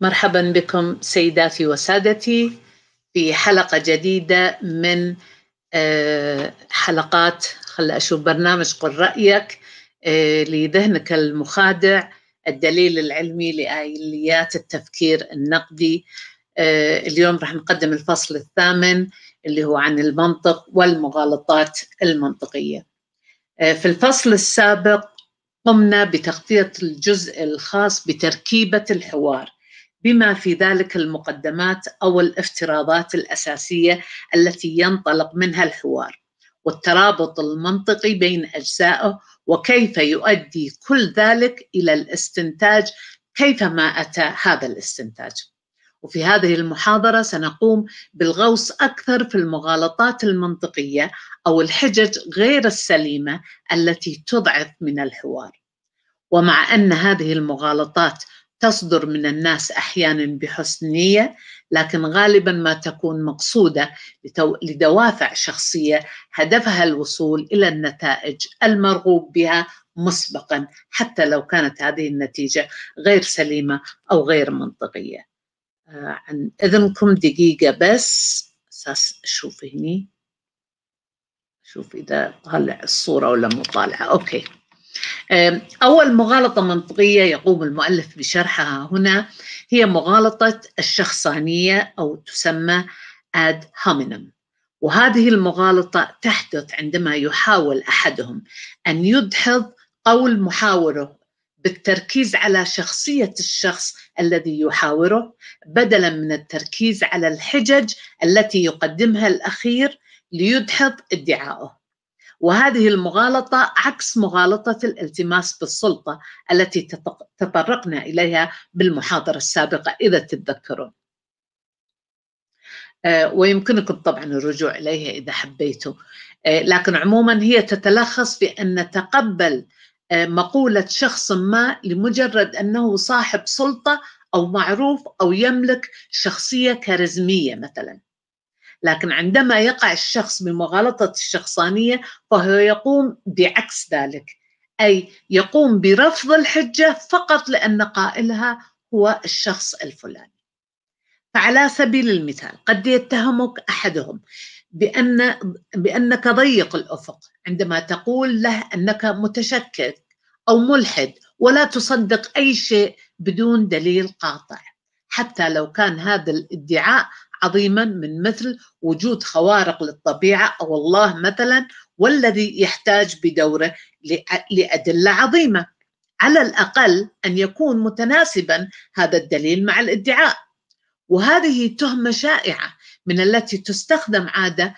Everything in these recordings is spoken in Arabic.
مرحبا بكم سيداتي وسادتي في حلقة جديدة من آه، حلقات خل أشوف برنامج قل رأيك آه، لذهنك المخادع الدليل العلمي لآليات التفكير النقدي آه، اليوم راح نقدم الفصل الثامن اللي هو عن المنطق والمغالطات المنطقية في الفصل السابق قمنا بتغطية الجزء الخاص بتركيبة الحوار بما في ذلك المقدمات او الافتراضات الاساسيه التي ينطلق منها الحوار والترابط المنطقي بين اجزائه وكيف يؤدي كل ذلك الى الاستنتاج كيفما اتى هذا الاستنتاج. وفي هذه المحاضره سنقوم بالغوص اكثر في المغالطات المنطقيه او الحجج غير السليمه التي تضعف من الحوار. ومع ان هذه المغالطات تصدر من الناس احيانا بحسن نيه لكن غالبا ما تكون مقصوده لدوافع شخصيه هدفها الوصول الى النتائج المرغوب بها مسبقا حتى لو كانت هذه النتيجه غير سليمه او غير منطقيه. آه، عن اذنكم دقيقه بس اساس اشوف هني شوف اذا طالع الصوره ولا مو طالعه اوكي. أول مغالطة منطقية يقوم المؤلف بشرحها هنا هي مغالطة الشخصانية أو تسمى ad hominem وهذه المغالطة تحدث عندما يحاول أحدهم أن يدحض قول محاوره بالتركيز على شخصية الشخص الذي يحاوره بدلا من التركيز على الحجج التي يقدمها الأخير ليدحض ادعائه وهذه المغالطة عكس مغالطة الالتماس بالسلطة التي تطرقنا إليها بالمحاضرة السابقة إذا تتذكرون آه، ويمكنكم طبعا الرجوع إليها إذا حبيتم آه، لكن عموما هي تتلخص في أن نتقبل آه، مقولة شخص ما لمجرد أنه صاحب سلطة أو معروف أو يملك شخصية كاريزمية مثلا لكن عندما يقع الشخص بمغالطة الشخصانية فهو يقوم بعكس ذلك أي يقوم برفض الحجة فقط لأن قائلها هو الشخص الفلاني فعلى سبيل المثال قد يتهمك أحدهم بأن بأنك ضيق الأفق عندما تقول له أنك متشكك أو ملحد ولا تصدق أي شيء بدون دليل قاطع حتى لو كان هذا الادعاء عظيما من مثل وجود خوارق للطبيعه او الله مثلا والذي يحتاج بدوره لادله عظيمه على الاقل ان يكون متناسبا هذا الدليل مع الادعاء وهذه تهمه شائعه من التي تستخدم عاده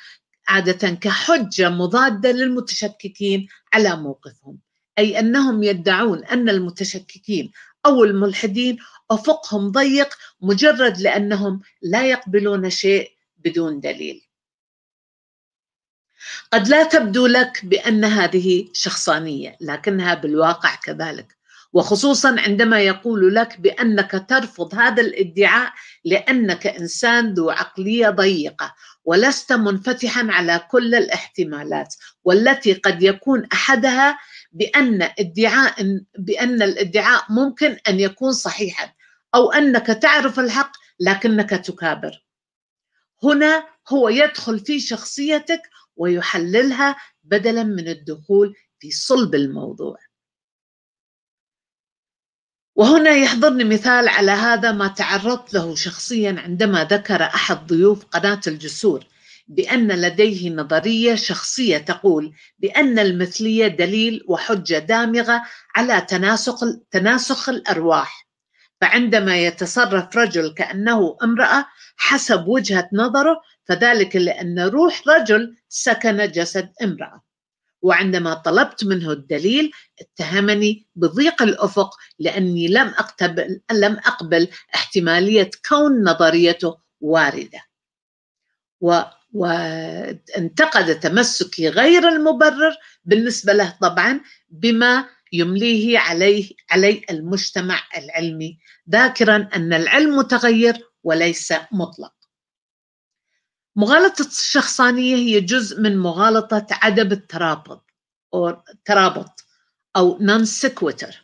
عاده كحجه مضاده للمتشككين على موقفهم اي انهم يدعون ان المتشككين او الملحدين افقهم ضيق مجرد لانهم لا يقبلون شيء بدون دليل قد لا تبدو لك بان هذه شخصانيه لكنها بالواقع كذلك وخصوصا عندما يقول لك بانك ترفض هذا الادعاء لانك انسان ذو عقليه ضيقه ولست منفتحا على كل الاحتمالات والتي قد يكون احدها بان ادعاء بان الادعاء ممكن ان يكون صحيحا او انك تعرف الحق لكنك تكابر هنا هو يدخل في شخصيتك ويحللها بدلا من الدخول في صلب الموضوع وهنا يحضرني مثال على هذا ما تعرضت له شخصيا عندما ذكر احد ضيوف قناه الجسور بان لديه نظريه شخصيه تقول بان المثليه دليل وحجه دامغه على تناسق تناسخ الارواح فعندما يتصرف رجل كأنه امرأة حسب وجهة نظره فذلك لأن روح رجل سكن جسد امرأة وعندما طلبت منه الدليل اتهمني بضيق الافق لاني لم اقبل لم اقبل احتماليه كون نظريته وارده. و وانتقد تمسكي غير المبرر بالنسبه له طبعا بما يمليه عليه علي المجتمع العلمي ذاكرا أن العلم متغير وليس مطلق مغالطة الشخصانية هي جزء من مغالطة عدم الترابط أو ترابط أو non sequitur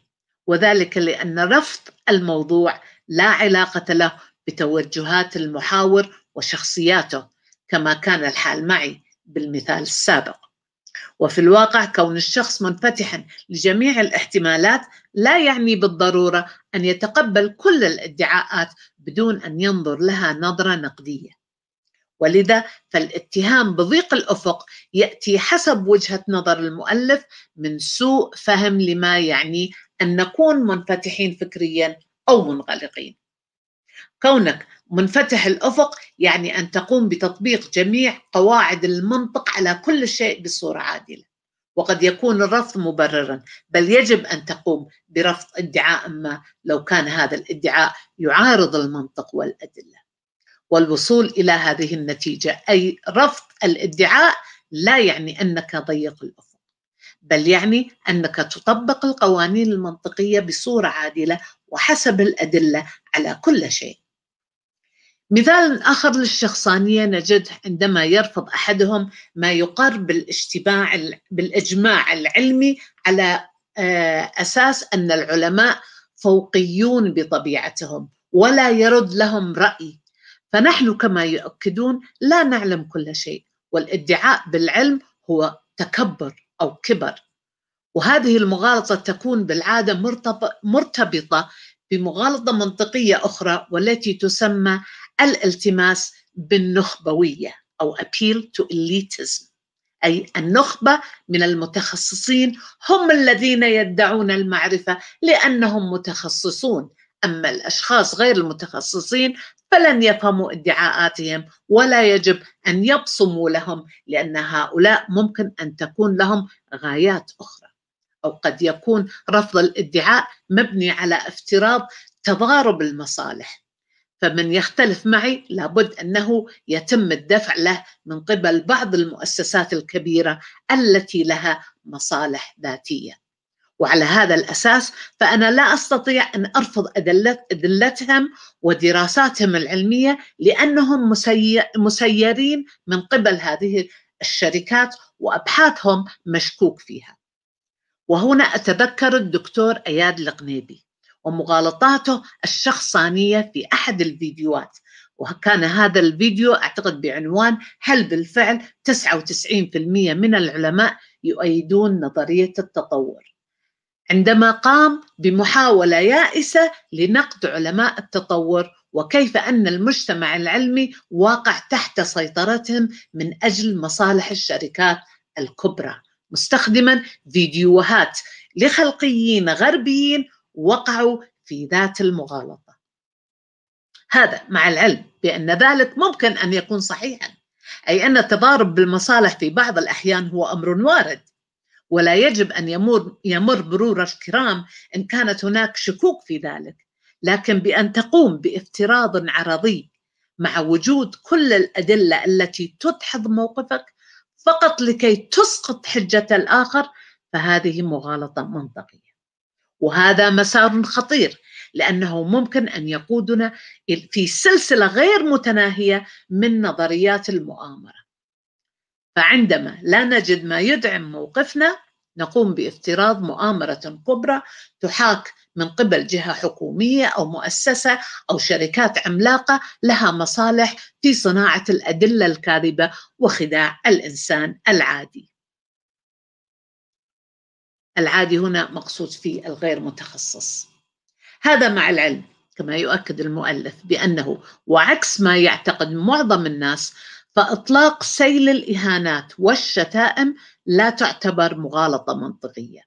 وذلك لأن رفض الموضوع لا علاقة له بتوجهات المحاور وشخصياته كما كان الحال معي بالمثال السابق وفي الواقع كون الشخص منفتحا لجميع الاحتمالات لا يعني بالضروره ان يتقبل كل الادعاءات بدون ان ينظر لها نظره نقديه ولذا فالاتهام بضيق الافق ياتي حسب وجهه نظر المؤلف من سوء فهم لما يعني ان نكون منفتحين فكريا او منغلقين كونك منفتح الافق يعني ان تقوم بتطبيق جميع قواعد المنطق على كل شيء بصوره عادله وقد يكون الرفض مبررا بل يجب ان تقوم برفض ادعاء ما لو كان هذا الادعاء يعارض المنطق والادله والوصول الى هذه النتيجه اي رفض الادعاء لا يعني انك ضيق الافق بل يعني انك تطبق القوانين المنطقيه بصوره عادله وحسب الادله على كل شيء مثال آخر للشخصانية نجده عندما يرفض أحدهم ما يقر بالاجتماع بالإجماع العلمي على آه، أساس أن العلماء فوقيون بطبيعتهم ولا يرد لهم رأي فنحن كما يؤكدون لا نعلم كل شيء والادعاء بالعلم هو تكبر أو كبر وهذه المغالطة تكون بالعادة مرتبطة بمغالطة منطقية أخرى والتي تسمى الالتماس بالنخبوية أو appeal to elitism أي النخبة من المتخصصين هم الذين يدعون المعرفة لأنهم متخصصون أما الأشخاص غير المتخصصين فلن يفهموا ادعاءاتهم ولا يجب أن يبصموا لهم لأن هؤلاء ممكن أن تكون لهم غايات أخرى أو قد يكون رفض الادعاء مبني على افتراض تضارب المصالح فمن يختلف معي لابد انه يتم الدفع له من قبل بعض المؤسسات الكبيره التي لها مصالح ذاتيه. وعلى هذا الاساس فانا لا استطيع ان ارفض ادلتهم ودراساتهم العلميه لانهم مسيرين من قبل هذه الشركات وابحاثهم مشكوك فيها. وهنا اتذكر الدكتور اياد القنيبي ومغالطاته الشخصانية في أحد الفيديوهات وكان هذا الفيديو أعتقد بعنوان هل بالفعل 99% من العلماء يؤيدون نظرية التطور عندما قام بمحاولة يائسة لنقد علماء التطور وكيف أن المجتمع العلمي واقع تحت سيطرتهم من أجل مصالح الشركات الكبرى مستخدما فيديوهات لخلقيين غربيين وقعوا في ذات المغالطه هذا مع العلم بان ذلك ممكن ان يكون صحيحا اي ان التضارب بالمصالح في بعض الاحيان هو امر وارد ولا يجب ان يمر يمر مرور الكرام ان كانت هناك شكوك في ذلك لكن بان تقوم بافتراض عرضي مع وجود كل الادله التي تدحض موقفك فقط لكي تسقط حجه الاخر فهذه مغالطه منطقيه وهذا مسار خطير لانه ممكن ان يقودنا في سلسله غير متناهيه من نظريات المؤامره. فعندما لا نجد ما يدعم موقفنا نقوم بافتراض مؤامره كبرى تحاك من قبل جهه حكوميه او مؤسسه او شركات عملاقه لها مصالح في صناعه الادله الكاذبه وخداع الانسان العادي. العادي هنا مقصود فيه الغير متخصص هذا مع العلم كما يؤكد المؤلف بانه وعكس ما يعتقد معظم الناس فاطلاق سيل الاهانات والشتائم لا تعتبر مغالطه منطقيه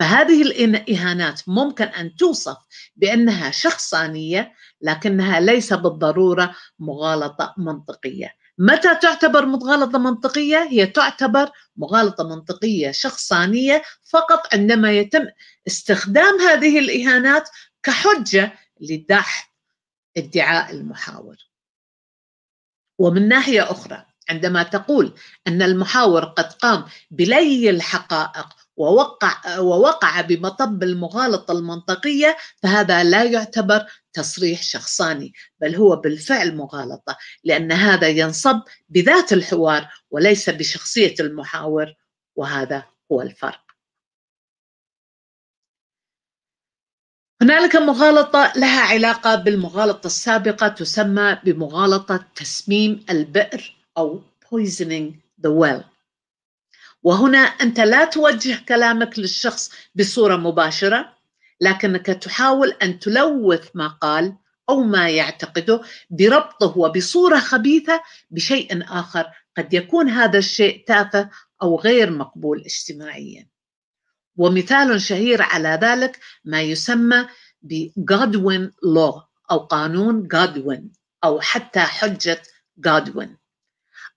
فهذه الاهانات ممكن ان توصف بانها شخصانيه لكنها ليس بالضروره مغالطه منطقيه متى تعتبر مغالطة منطقية؟ هي تعتبر مغالطة منطقية شخصانية فقط عندما يتم استخدام هذه الإهانات كحجة لدحض ادعاء المحاور. ومن ناحية أخرى عندما تقول أن المحاور قد قام بلي الحقائق ووقع ووقع بمطب المغالطة المنطقية فهذا لا يعتبر تصريح شخصاني بل هو بالفعل مغالطه لان هذا ينصب بذات الحوار وليس بشخصيه المحاور وهذا هو الفرق هنالك مغالطة لها علاقة بالمغالطة السابقة تسمى بمغالطة تسميم البئر أو poisoning the well وهنا أنت لا توجه كلامك للشخص بصورة مباشرة لكنك تحاول أن تلوث ما قال أو ما يعتقده بربطه وبصورة خبيثة بشيء آخر قد يكون هذا الشيء تافه أو غير مقبول اجتماعيا ومثال شهير على ذلك ما يسمى بجادوين لو أو قانون جادوين أو حتى حجة جادوين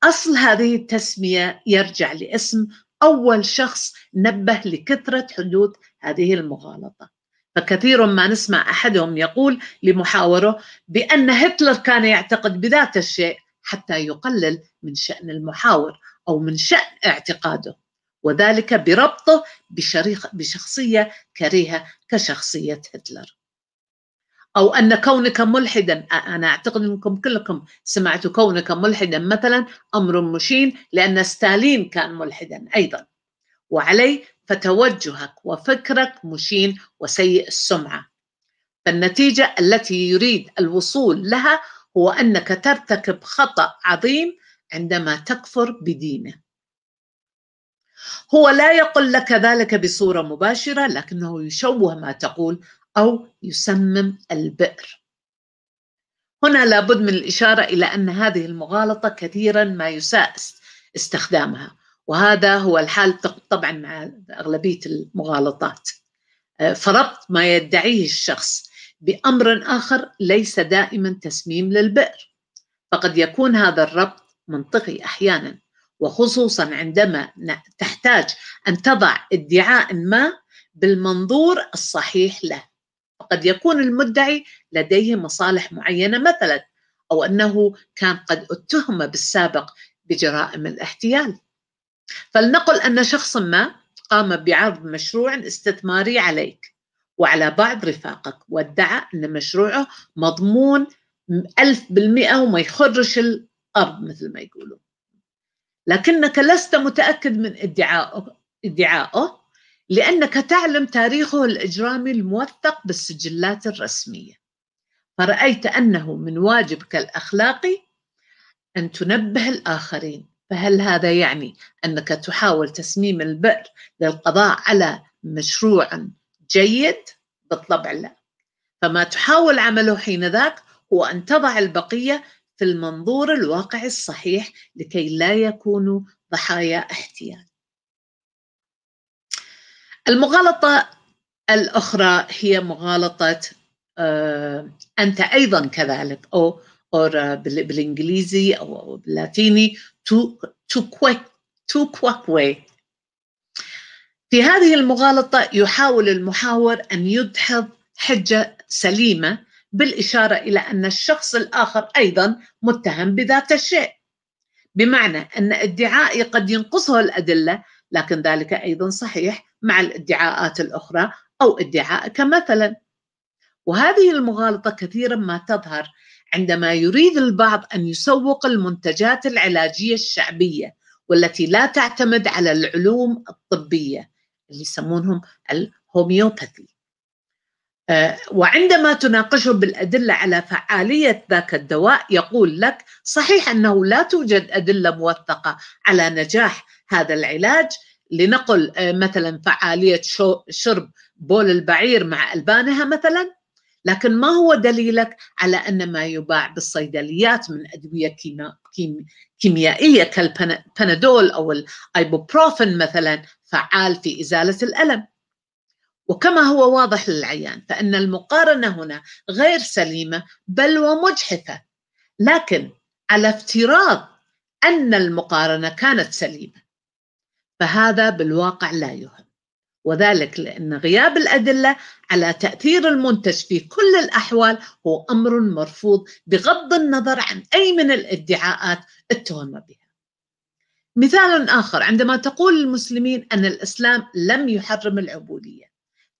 أصل هذه التسمية يرجع لاسم أول شخص نبه لكثرة حدوث هذه المغالطة فكثير ما نسمع احدهم يقول لمحاوره بان هتلر كان يعتقد بذات الشيء حتى يقلل من شان المحاور او من شان اعتقاده وذلك بربطه بشريخ بشخصيه كريهه كشخصيه هتلر. او ان كونك ملحدا انا اعتقد انكم كلكم سمعتوا كونك ملحدا مثلا امر مشين لان ستالين كان ملحدا ايضا. وعلي فتوجهك وفكرك مشين وسيء السمعة فالنتيجة التي يريد الوصول لها هو أنك ترتكب خطأ عظيم عندما تكفر بدينه هو لا يقول لك ذلك بصورة مباشرة لكنه يشوه ما تقول أو يسمم البئر هنا لابد من الإشارة إلى أن هذه المغالطة كثيرا ما يساء استخدامها وهذا هو الحال طبعا مع أغلبية المغالطات آه، فربط ما يدعيه الشخص بأمر آخر ليس دائما تسميم للبئر فقد يكون هذا الربط منطقي أحيانا وخصوصا عندما تحتاج أن تضع ادعاء ما بالمنظور الصحيح له فقد يكون المدعي لديه مصالح معينة مثلا أو أنه كان قد اتهم بالسابق بجرائم الاحتيال فلنقل أن شخص ما قام بعرض مشروع استثماري عليك وعلى بعض رفاقك وادعى أن مشروعه مضمون ألف بالمئة وما يخرش الأرض مثل ما يقولوا لكنك لست متأكد من ادعائه, ادعائه لأنك تعلم تاريخه الإجرامي الموثق بالسجلات الرسمية فرأيت أنه من واجبك الأخلاقي أن تنبه الآخرين فهل هذا يعني أنك تحاول تسميم البئر للقضاء على مشروع جيد؟ بالطبع لا فما تحاول عمله حينذاك هو أن تضع البقية في المنظور الواقعي الصحيح لكي لا يكونوا ضحايا احتيال المغالطة الأخرى هي مغالطة آه، أنت أيضا كذلك أو or بالانجليزي او باللاتيني تو تو كويك تو في هذه المغالطة يحاول المحاور أن يدحض حجة سليمة بالإشارة إلى أن الشخص الآخر أيضا متهم بذات الشيء بمعنى أن ادعائي قد ينقصه الأدلة لكن ذلك أيضا صحيح مع الادعاءات الأخرى أو ادعائك مثلا وهذه المغالطة كثيرا ما تظهر عندما يريد البعض ان يسوق المنتجات العلاجيه الشعبيه والتي لا تعتمد على العلوم الطبيه اللي يسمونهم الهوميوباثي آه، وعندما تناقشه بالادله على فعاليه ذاك الدواء يقول لك صحيح انه لا توجد ادله موثقه على نجاح هذا العلاج لنقل آه، مثلا فعاليه شرب بول البعير مع البانها مثلا لكن ما هو دليلك على أن ما يباع بالصيدليات من أدوية كيميائية كالبنادول أو الأيبوبروفين مثلا فعال في إزالة الألم وكما هو واضح للعيان فإن المقارنة هنا غير سليمة بل ومجحفة لكن على افتراض أن المقارنة كانت سليمة فهذا بالواقع لا يهم وذلك لأن غياب الأدلة على تأثير المنتج في كل الأحوال هو أمر مرفوض بغض النظر عن أي من الادعاءات اتهم بها مثال آخر عندما تقول المسلمين أن الإسلام لم يحرم العبودية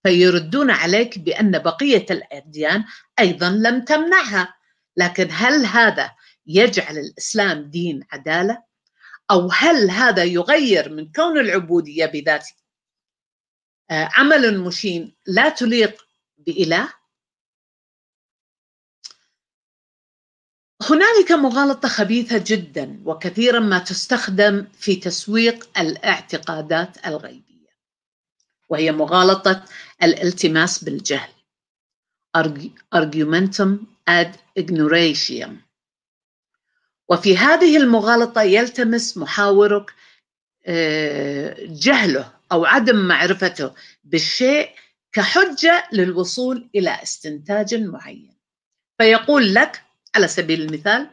فيردون عليك بأن بقية الأديان أيضا لم تمنعها لكن هل هذا يجعل الإسلام دين عدالة؟ أو هل هذا يغير من كون العبودية بذاته آه، عمل مشين لا تليق بإله هنالك مغالطة خبيثة جدا وكثيرا ما تستخدم في تسويق الاعتقادات الغيبية وهي مغالطة الالتماس بالجهل argumentum ad ignoratium وفي هذه المغالطة يلتمس محاورك آه، جهله او عدم معرفته بالشيء كحجه للوصول الى استنتاج معين فيقول لك على سبيل المثال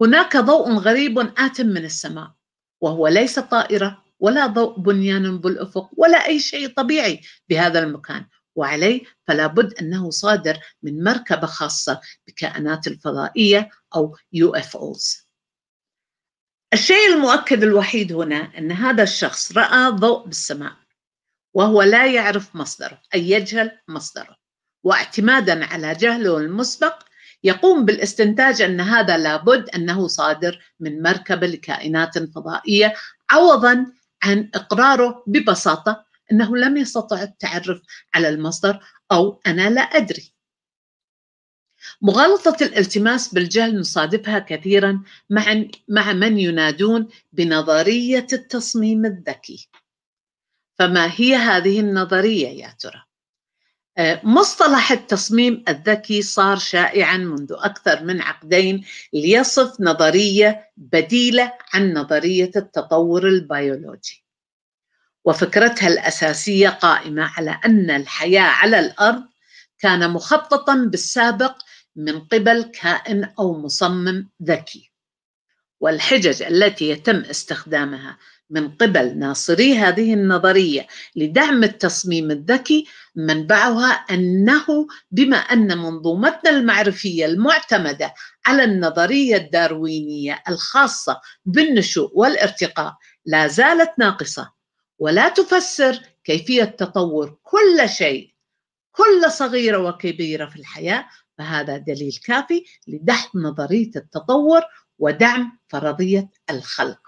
هناك ضوء غريب ات من السماء وهو ليس طائره ولا ضوء بنيان بالافق ولا اي شيء طبيعي بهذا المكان وعليه فلا بد انه صادر من مركبه خاصه بكائنات الفضائيه او يو اف اوز الشيء المؤكد الوحيد هنا أن هذا الشخص رأى ضوء بالسماء وهو لا يعرف مصدره أي يجهل مصدره واعتمادا على جهله المسبق يقوم بالاستنتاج أن هذا لابد أنه صادر من مركبة لكائنات فضائية عوضا عن إقراره ببساطة أنه لم يستطع التعرف على المصدر أو أنا لا أدري مغالطة الالتماس بالجهل نصادفها كثيرا مع مع من ينادون بنظرية التصميم الذكي. فما هي هذه النظرية يا ترى؟ آه، مصطلح التصميم الذكي صار شائعا منذ أكثر من عقدين ليصف نظرية بديلة عن نظرية التطور البيولوجي. وفكرتها الأساسية قائمة على أن الحياة على الأرض كان مخططا بالسابق من قبل كائن او مصمم ذكي والحجج التي يتم استخدامها من قبل ناصري هذه النظريه لدعم التصميم الذكي منبعها انه بما ان منظومتنا المعرفيه المعتمده على النظريه الداروينيه الخاصه بالنشوء والارتقاء لا زالت ناقصه ولا تفسر كيفيه تطور كل شيء كل صغيره وكبيره في الحياه فهذا دليل كافي لدحض نظريه التطور ودعم فرضيه الخلق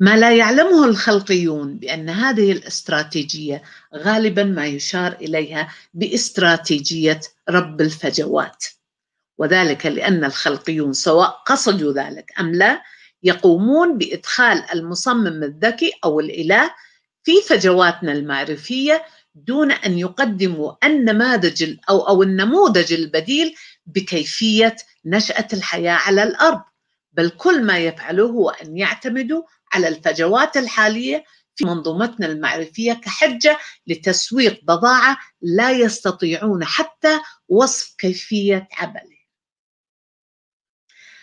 ما لا يعلمه الخلقيون بان هذه الاستراتيجيه غالبا ما يشار اليها باستراتيجيه رب الفجوات وذلك لان الخلقيون سواء قصدوا ذلك ام لا يقومون بادخال المصمم الذكي او الاله في فجواتنا المعرفيه دون ان يقدموا النماذج او او النموذج البديل بكيفيه نشاه الحياه على الارض بل كل ما يفعله هو ان يعتمدوا على الفجوات الحاليه في منظومتنا المعرفيه كحجه لتسويق بضاعه لا يستطيعون حتى وصف كيفيه عمله.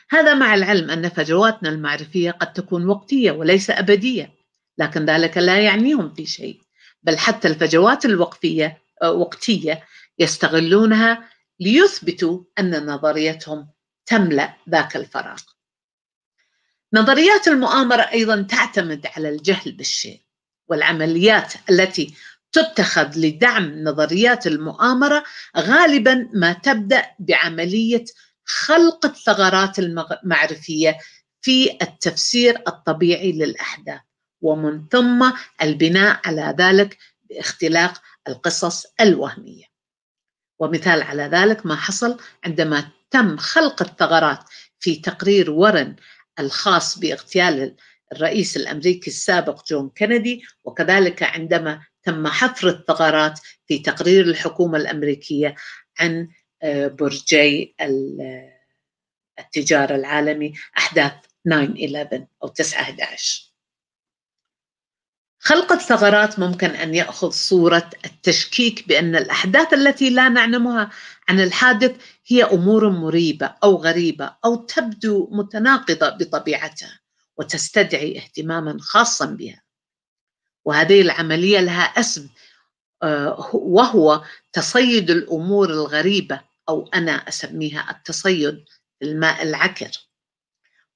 هذا مع العلم ان فجواتنا المعرفيه قد تكون وقتيه وليس ابديه، لكن ذلك لا يعنيهم في شيء، بل حتى الفجوات الوقفية آه، وقتية يستغلونها ليثبتوا أن نظريتهم تملأ ذاك الفراغ نظريات المؤامرة أيضا تعتمد على الجهل بالشيء والعمليات التي تتخذ لدعم نظريات المؤامرة غالبا ما تبدأ بعملية خلق الثغرات المعرفية في التفسير الطبيعي للأحداث ومن ثم البناء على ذلك باختلاق القصص الوهميه ومثال على ذلك ما حصل عندما تم خلق الثغرات في تقرير ورن الخاص باغتيال الرئيس الامريكي السابق جون كندي وكذلك عندما تم حفر الثغرات في تقرير الحكومه الامريكيه عن آه، برجي آه، التجاره العالمي احداث 9 11 او 9 11 خلق الثغرات ممكن ان ياخذ صوره التشكيك بان الاحداث التي لا نعلمها عن الحادث هي امور مريبه او غريبه او تبدو متناقضه بطبيعتها وتستدعي اهتماما خاصا بها وهذه العمليه لها اسم آه، وهو تصيد الامور الغريبه او انا اسميها التصيد الماء العكر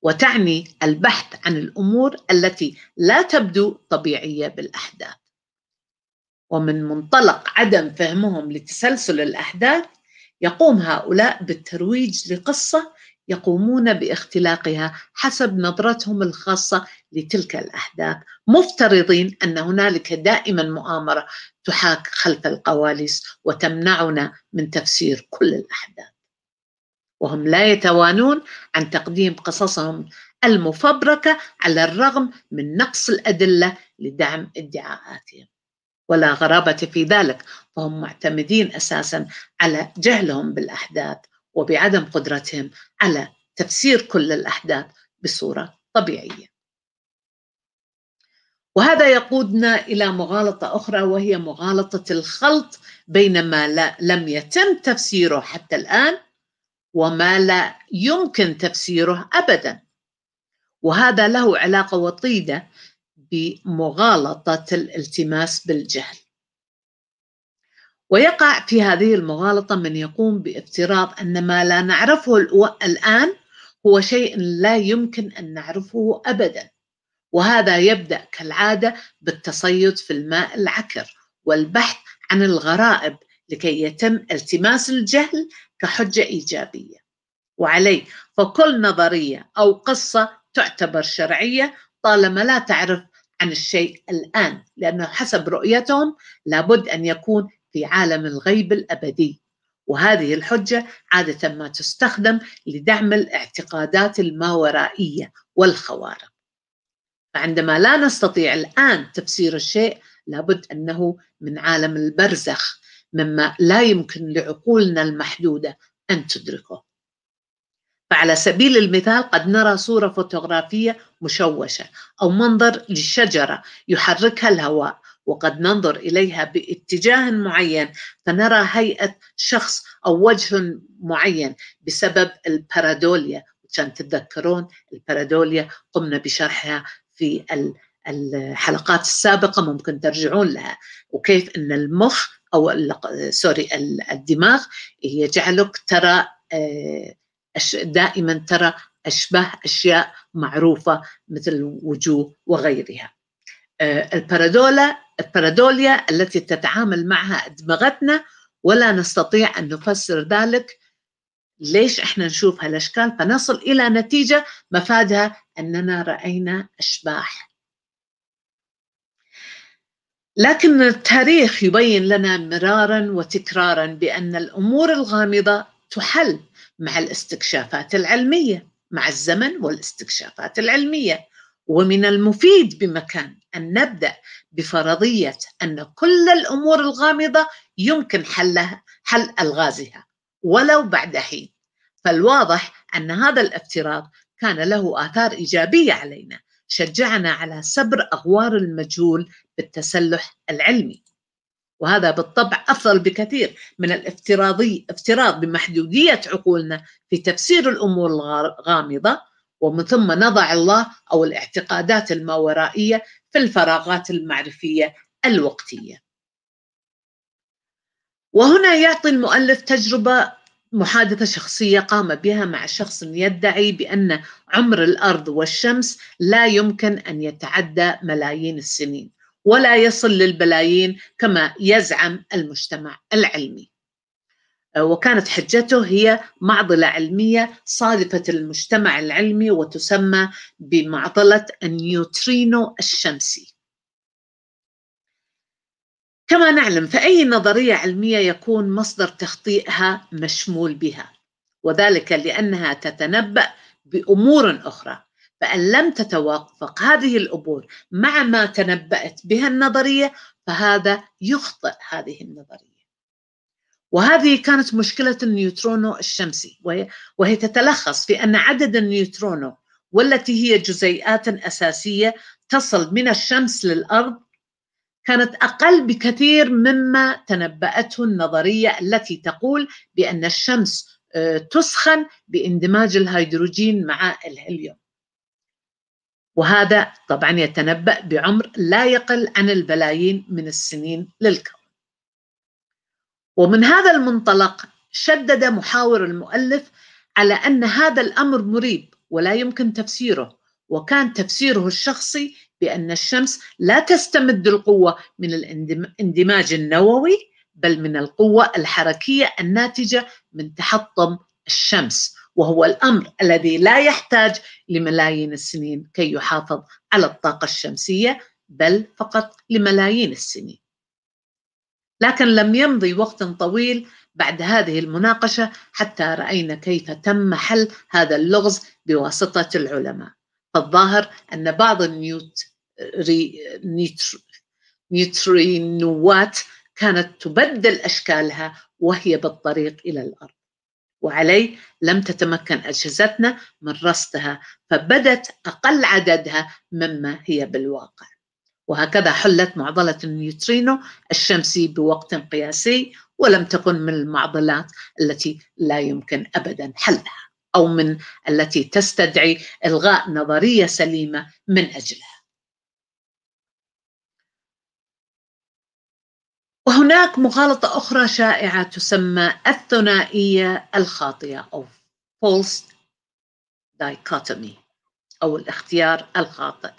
وتعني البحث عن الامور التي لا تبدو طبيعيه بالاحداث ومن منطلق عدم فهمهم لتسلسل الاحداث يقوم هؤلاء بالترويج لقصه يقومون باختلاقها حسب نظرتهم الخاصه لتلك الاحداث مفترضين ان هنالك دائما مؤامره تحاك خلف القواليس وتمنعنا من تفسير كل الاحداث وهم لا يتوانون عن تقديم قصصهم المفبركة على الرغم من نقص الأدلة لدعم ادعاءاتهم ولا غرابة في ذلك فهم معتمدين أساسا على جهلهم بالأحداث وبعدم قدرتهم على تفسير كل الأحداث بصورة طبيعية وهذا يقودنا إلى مغالطة أخرى وهي مغالطة الخلط بين ما لم يتم تفسيره حتى الآن وما لا يمكن تفسيره ابدا وهذا له علاقه وطيده بمغالطه الالتماس بالجهل ويقع في هذه المغالطه من يقوم بافتراض ان ما لا نعرفه الان هو شيء لا يمكن ان نعرفه ابدا وهذا يبدا كالعاده بالتصيد في الماء العكر والبحث عن الغرائب لكي يتم التماس الجهل كحجة إيجابية وعليه فكل نظرية أو قصة تعتبر شرعية طالما لا تعرف عن الشيء الآن لأنه حسب رؤيتهم لابد أن يكون في عالم الغيب الأبدي وهذه الحجة عادة ما تستخدم لدعم الاعتقادات الماورائية والخوارق فعندما لا نستطيع الآن تفسير الشيء لابد أنه من عالم البرزخ مما لا يمكن لعقولنا المحدوده ان تدركه فعلى سبيل المثال قد نرى صوره فوتوغرافيه مشوشه او منظر لشجره يحركها الهواء وقد ننظر اليها باتجاه معين فنرى هيئه شخص او وجه معين بسبب البارادوليا عشان تتذكرون البارادوليا قمنا بشرحها في الحلقات السابقه ممكن ترجعون لها وكيف ان المخ أو سوري الدماغ يجعلك ترى آه، دائما ترى أشباه أشياء معروفة مثل الوجوه وغيرها آه، البارادولا البارادوليا التي تتعامل معها أدمغتنا ولا نستطيع أن نفسر ذلك ليش احنا نشوف هالاشكال فنصل الى نتيجه مفادها اننا راينا اشباح لكن التاريخ يبين لنا مرارا وتكرارا بان الامور الغامضه تحل مع الاستكشافات العلميه مع الزمن والاستكشافات العلميه ومن المفيد بمكان ان نبدا بفرضيه ان كل الامور الغامضه يمكن حلها حل الغازها ولو بعد حين فالواضح ان هذا الافتراض كان له اثار ايجابيه علينا شجعنا على سبر أغوار المجهول بالتسلح العلمي وهذا بالطبع أفضل بكثير من الافتراضي افتراض بمحدودية عقولنا في تفسير الأمور الغامضة ومن ثم نضع الله أو الاعتقادات الماورائية في الفراغات المعرفية الوقتية وهنا يعطي المؤلف تجربة محادثة شخصية قام بها مع شخص يدعي بأن عمر الأرض والشمس لا يمكن أن يتعدى ملايين السنين ولا يصل للبلايين كما يزعم المجتمع العلمي آه، وكانت حجته هي معضلة علمية صادفة المجتمع العلمي وتسمى بمعضلة النيوترينو الشمسي كما نعلم فأي نظرية علمية يكون مصدر تخطيئها مشمول بها وذلك لأنها تتنبأ بأمور أخرى فإن لم تتوافق هذه الأمور مع ما تنبأت بها النظرية فهذا يخطئ هذه النظرية وهذه كانت مشكلة النيوترونو الشمسي وهي, وهي تتلخص في أن عدد النيوترونو والتي هي جزيئات أساسية تصل من الشمس للأرض كانت أقل بكثير مما تنبأته النظرية التي تقول بأن الشمس آه، تسخن باندماج الهيدروجين مع الهيليوم وهذا طبعا يتنبأ بعمر لا يقل عن البلايين من السنين للكون ومن هذا المنطلق شدد محاور المؤلف على أن هذا الأمر مريب ولا يمكن تفسيره وكان تفسيره الشخصي بأن الشمس لا تستمد القوة من الاندماج النووي بل من القوة الحركية الناتجة من تحطم الشمس وهو الأمر الذي لا يحتاج لملايين السنين كي يحافظ على الطاقة الشمسية بل فقط لملايين السنين لكن لم يمضي وقت طويل بعد هذه المناقشة حتى رأينا كيف تم حل هذا اللغز بواسطة العلماء فالظاهر أن بعض النيوترينوات كانت تبدل أشكالها وهي بالطريق إلى الأرض وعلي لم تتمكن أجهزتنا من رصدها فبدت أقل عددها مما هي بالواقع وهكذا حلت معضلة النيوترينو الشمسي بوقت قياسي ولم تكن من المعضلات التي لا يمكن أبدا حلها او من التي تستدعي الغاء نظريه سليمه من اجلها. وهناك مغالطه اخرى شائعه تسمى الثنائيه الخاطئه او false dichotomy او الاختيار الخاطئ.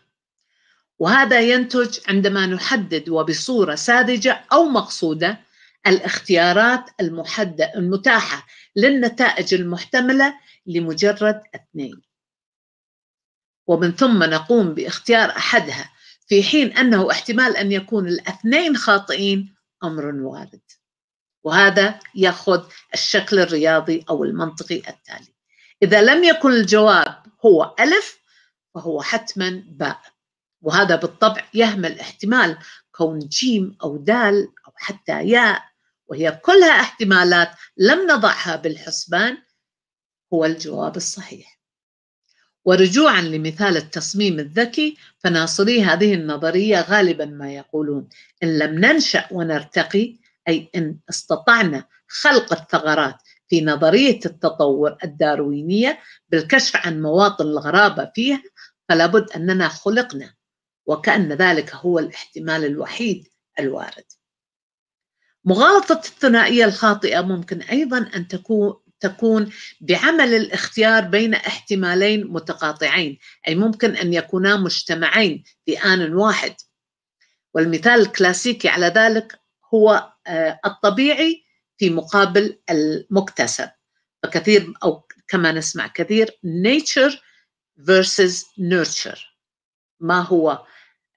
وهذا ينتج عندما نحدد وبصوره ساذجه او مقصوده الاختيارات المحدده المتاحه للنتائج المحتمله لمجرد اثنين ومن ثم نقوم باختيار احدها في حين انه احتمال ان يكون الاثنين خاطئين امر وارد وهذا ياخذ الشكل الرياضي او المنطقي التالي اذا لم يكن الجواب هو الف فهو حتما باء وهذا بالطبع يهمل احتمال كون جيم او دال او حتى ياء وهي كلها احتمالات لم نضعها بالحسبان هو الجواب الصحيح ورجوعا لمثال التصميم الذكي فناصري هذه النظرية غالبا ما يقولون إن لم ننشأ ونرتقي أي إن استطعنا خلق الثغرات في نظرية التطور الداروينية بالكشف عن مواطن الغرابة فيها فلابد أننا خلقنا وكأن ذلك هو الاحتمال الوحيد الوارد مغالطة الثنائية الخاطئة ممكن أيضا أن تكون تكون بعمل الاختيار بين احتمالين متقاطعين أي ممكن أن يكونا مجتمعين في آن واحد والمثال الكلاسيكي على ذلك هو آه، الطبيعي في مقابل المكتسب فكثير أو كما نسمع كثير nature versus nurture ما هو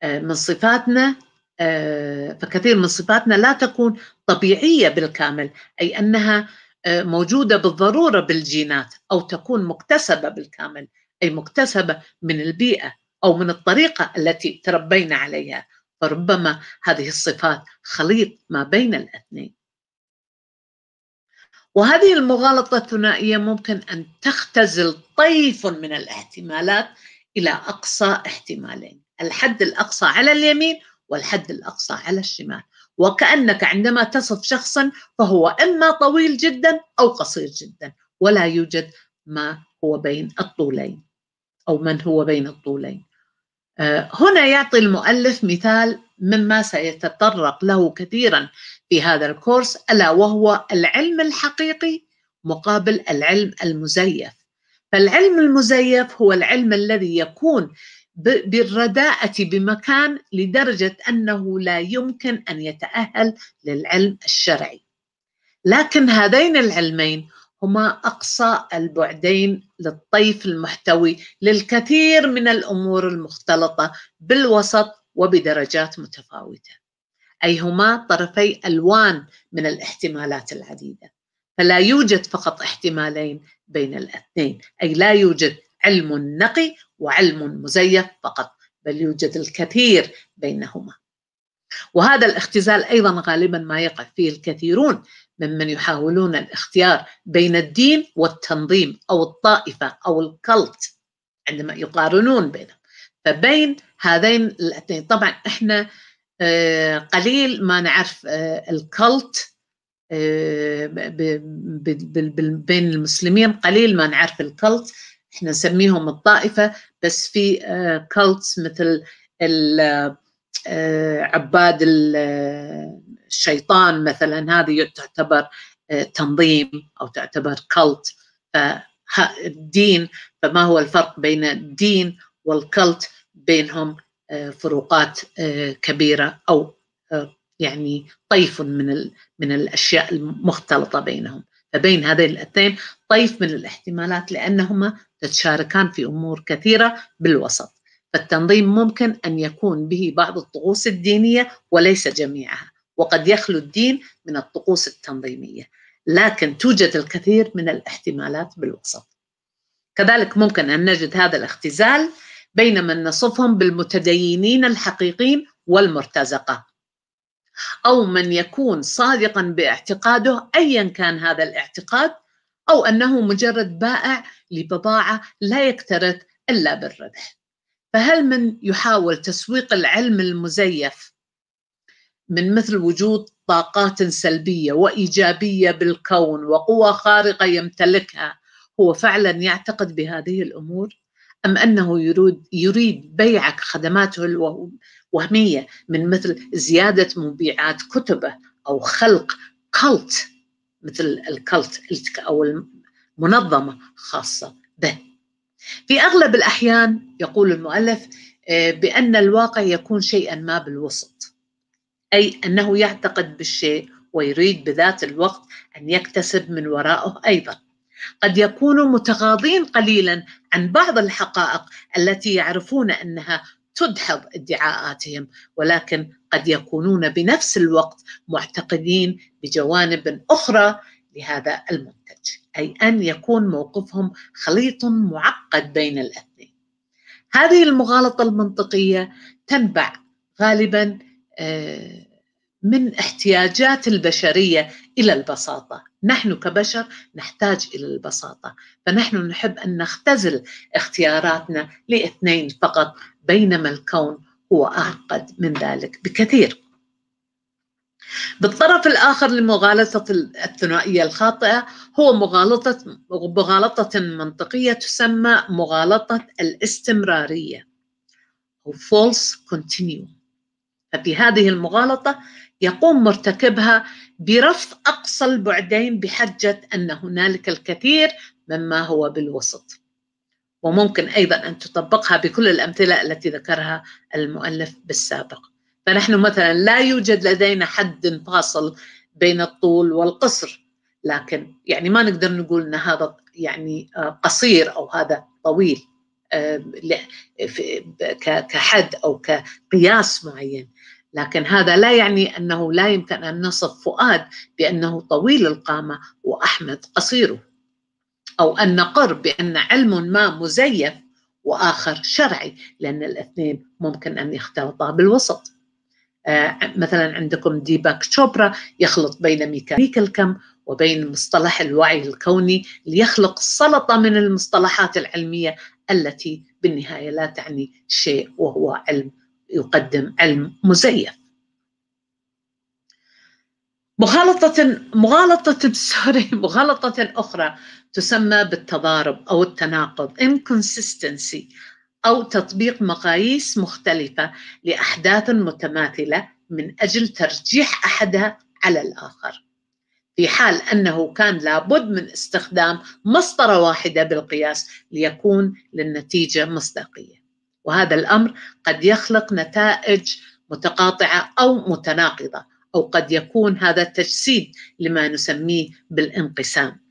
آه، من صفاتنا آه، فكثير من صفاتنا لا تكون طبيعيه بالكامل اي انها آه، موجوده بالضروره بالجينات او تكون مكتسبه بالكامل اي مكتسبه من البيئه او من الطريقه التي تربينا عليها فربما هذه الصفات خليط ما بين الاثنين وهذه المغالطه الثنائيه ممكن ان تختزل طيف من الاحتمالات الى اقصى احتمالين الحد الاقصى على اليمين والحد الاقصى على الشمال وكأنك عندما تصف شخصا فهو إما طويل جدا أو قصير جدا ولا يوجد ما هو بين الطولين أو من هو بين الطولين آه، هنا يعطي المؤلف مثال مما سيتطرق له كثيرا في هذا الكورس ألا وهو العلم الحقيقي مقابل العلم المزيف فالعلم المزيف هو العلم الذي يكون بالرداءة بمكان لدرجة أنه لا يمكن أن يتأهل للعلم الشرعي لكن هذين العلمين هما أقصى البعدين للطيف المحتوي للكثير من الأمور المختلطة بالوسط وبدرجات متفاوتة أي هما طرفي ألوان من الاحتمالات العديدة فلا يوجد فقط احتمالين بين الاثنين أي لا يوجد علم نقي وعلم مزيف فقط بل يوجد الكثير بينهما وهذا الاختزال ايضا غالبا ما يقع فيه الكثيرون ممن يحاولون الاختيار بين الدين والتنظيم او الطائفه او الكلت عندما يقارنون بينهم فبين هذين الاثنين طبعا احنا آه، قليل ما نعرف آه، الكلت آه، بين المسلمين قليل ما نعرف الكلت احنا نسميهم الطائفة بس في كالتس آه، مثل آه، آه، عباد الشيطان مثلا هذه تعتبر تنظيم أو تعتبر كالت الدين فما هو الفرق بين الدين والكلت بينهم فروقات كبيرة أو يعني طيف من من الأشياء المختلطة بينهم فبين هذين الاثنين طيف من الاحتمالات لأنهما تتشاركان في أمور كثيرة بالوسط فالتنظيم ممكن أن يكون به بعض الطقوس الدينية وليس جميعها وقد يخلو الدين من الطقوس التنظيمية لكن توجد الكثير من الاحتمالات بالوسط كذلك ممكن أن نجد هذا الاختزال بين من نصفهم بالمتدينين الحقيقيين والمرتزقة أو من يكون صادقا باعتقاده أيا كان هذا الاعتقاد أو أنه مجرد بائع لبضاعة لا يكترث إلا بالربح فهل من يحاول تسويق العلم المزيف من مثل وجود طاقات سلبية وإيجابية بالكون وقوى خارقة يمتلكها هو فعلا يعتقد بهذه الأمور أم أنه يريد, يريد بيعك خدماته وهمية من مثل زيادة مبيعات كتبه أو خلق كالت مثل الكالت أو المنظمة خاصة به في أغلب الأحيان يقول المؤلف آه، بأن الواقع يكون شيئا ما بالوسط أي أنه يعتقد بالشيء ويريد بذات الوقت أن يكتسب من ورائه أيضا قد يكونوا متغاضين قليلا عن بعض الحقائق التي يعرفون أنها تدحض ادعاءاتهم ولكن قد يكونون بنفس الوقت معتقدين بجوانب اخرى لهذا المنتج اي ان يكون موقفهم خليط معقد بين الاثنين هذه المغالطه المنطقيه تنبع غالبا آه، من احتياجات البشريه الى البساطه نحن كبشر نحتاج الى البساطه فنحن نحب ان نختزل اختياراتنا لاثنين فقط بينما الكون هو أعقد من ذلك بكثير بالطرف الآخر لمغالطة الثنائية الخاطئة هو مغالطة مغالطة منطقية تسمى مغالطة الاستمرارية أو false continuum ففي هذه المغالطة يقوم مرتكبها برفض أقصى البعدين بحجة أن هنالك الكثير مما هو بالوسط وممكن أيضا أن تطبقها بكل الأمثلة التي ذكرها المؤلف بالسابق فنحن مثلا لا يوجد لدينا حد فاصل بين الطول والقصر لكن يعني ما نقدر نقول ان هذا يعني قصير او هذا طويل آه، كحد او كقياس معين لكن هذا لا يعني انه لا يمكن ان نصف فؤاد بانه طويل القامه واحمد قصيره أو أن نقر بأن علم ما مزيف وآخر شرعي لأن الاثنين ممكن أن يختلطا بالوسط آه، مثلا عندكم ديباك شوبرا يخلط بين ميكانيك الكم وبين مصطلح الوعي الكوني ليخلق سلطة من المصطلحات العلمية التي بالنهاية لا تعني شيء وهو علم يقدم علم مزيف مغالطة مغالطة سوري مغالطة أخرى تسمى بالتضارب أو التناقض inconsistency أو تطبيق مقاييس مختلفة لأحداث متماثلة من أجل ترجيح أحدها على الآخر في حال أنه كان لابد من استخدام مسطرة واحدة بالقياس ليكون للنتيجة مصداقية وهذا الأمر قد يخلق نتائج متقاطعة أو متناقضة أو قد يكون هذا التجسيد لما نسميه بالانقسام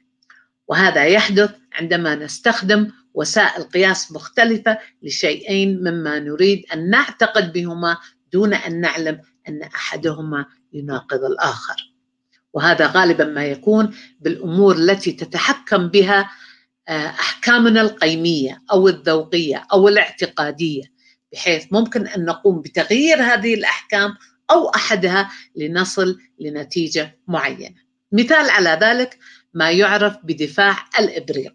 وهذا يحدث عندما نستخدم وسائل قياس مختلفة لشيئين مما نريد أن نعتقد بهما دون أن نعلم أن أحدهما يناقض الآخر وهذا غالبا ما يكون بالأمور التي تتحكم بها آه، أحكامنا القيمية أو الذوقية أو الاعتقادية بحيث ممكن أن نقوم بتغيير هذه الأحكام أو أحدها لنصل لنتيجة معينة مثال على ذلك ما يعرف بدفاع الإبريق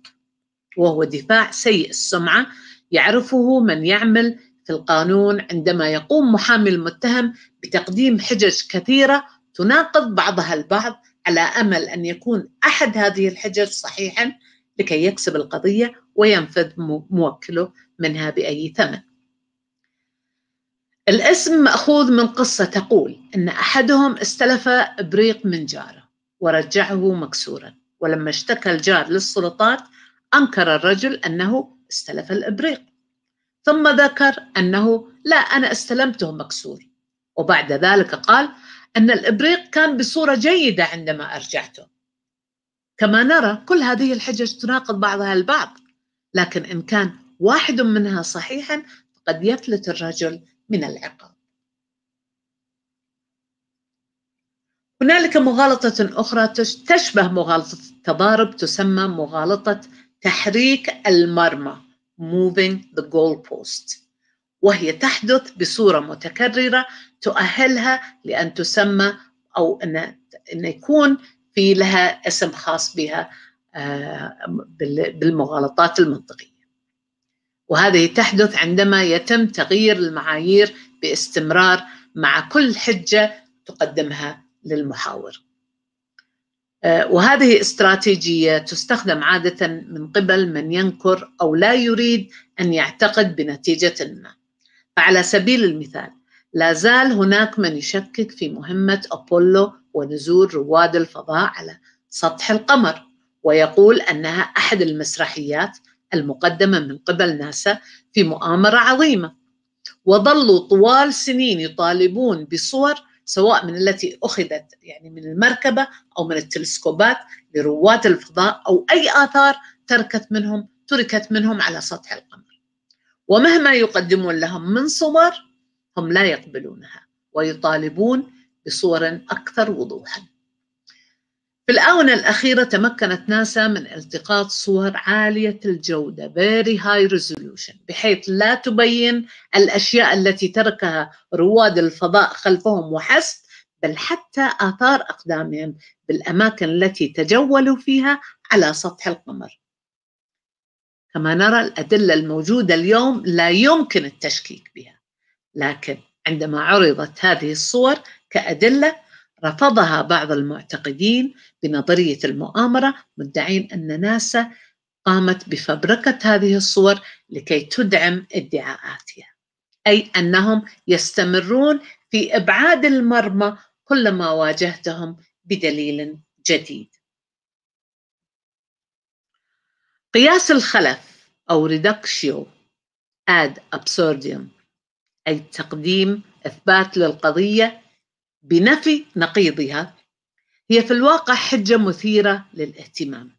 وهو دفاع سيء السمعة يعرفه من يعمل في القانون عندما يقوم محامي المتهم بتقديم حجج كثيرة تناقض بعضها البعض على امل ان يكون احد هذه الحجج صحيحا لكي يكسب القضيه وينفذ موكله منها باي ثمن. الاسم ماخوذ من قصه تقول ان احدهم استلف ابريق من جاره ورجعه مكسورا ولما اشتكى الجار للسلطات أنكر الرجل أنه استلف الإبريق ثم ذكر أنه لا أنا استلمته مكسور وبعد ذلك قال أن الإبريق كان بصورة جيدة عندما أرجعته كما نرى كل هذه الحجج تناقض بعضها البعض لكن إن كان واحد منها صحيحا فقد يفلت الرجل من العقاب هنالك مغالطة أخرى تشبه مغالطة التضارب تسمى مغالطة تحريك المرمى moving the goalpost وهي تحدث بصورة متكررة تؤهلها لأن تسمى أو أن أن يكون في لها اسم خاص بها آه، بالمغالطات المنطقية وهذه تحدث عندما يتم تغيير المعايير باستمرار مع كل حجة تقدمها للمحاور آه، وهذه استراتيجية تستخدم عادة من قبل من ينكر أو لا يريد أن يعتقد بنتيجة ما فعلى سبيل المثال لا زال هناك من يشكك في مهمة أبولو ونزول رواد الفضاء على سطح القمر ويقول أنها أحد المسرحيات المقدمة من قبل ناسا في مؤامرة عظيمة وظلوا طوال سنين يطالبون بصور سواء من التي أخذت يعني من المركبة أو من التلسكوبات لرواد الفضاء أو أي آثار تركت منهم تركت منهم على سطح القمر ومهما يقدمون لهم من صور هم لا يقبلونها ويطالبون بصور أكثر وضوحاً في الآونة الأخيرة تمكنت ناسا من التقاط صور عالية الجودة very high resolution بحيث لا تبين الأشياء التي تركها رواد الفضاء خلفهم وحسب بل حتى آثار أقدامهم بالأماكن التي تجولوا فيها على سطح القمر كما نرى الأدلة الموجودة اليوم لا يمكن التشكيك بها لكن عندما عرضت هذه الصور كأدلة رفضها بعض المعتقدين بنظرية المؤامرة مدعين أن ناسا قامت بفبركة هذه الصور لكي تدعم ادعاءاتها أي أنهم يستمرون في إبعاد المرمى كلما واجهتهم بدليل جديد قياس الخلف أو ريدكشيو ad absurdum أي تقديم إثبات للقضية بنفي نقيضها هي في الواقع حجة مثيرة للاهتمام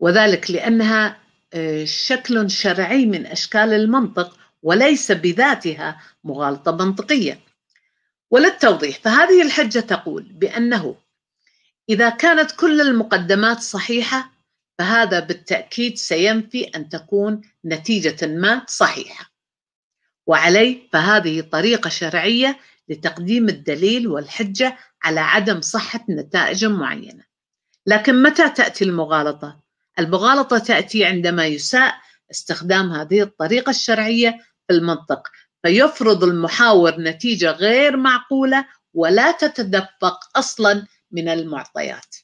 وذلك لأنها آه، شكل شرعي من أشكال المنطق وليس بذاتها مغالطة منطقية وللتوضيح فهذه الحجة تقول بأنه إذا كانت كل المقدمات صحيحة فهذا بالتأكيد سينفي أن تكون نتيجة ما صحيحة وعليه فهذه طريقة شرعية لتقديم الدليل والحجة على عدم صحة نتائج معينة لكن متى تأتي المغالطة؟ المغالطة تأتي عندما يساء استخدام هذه الطريقة الشرعية في المنطق فيفرض المحاور نتيجة غير معقولة ولا تتدفق أصلا من المعطيات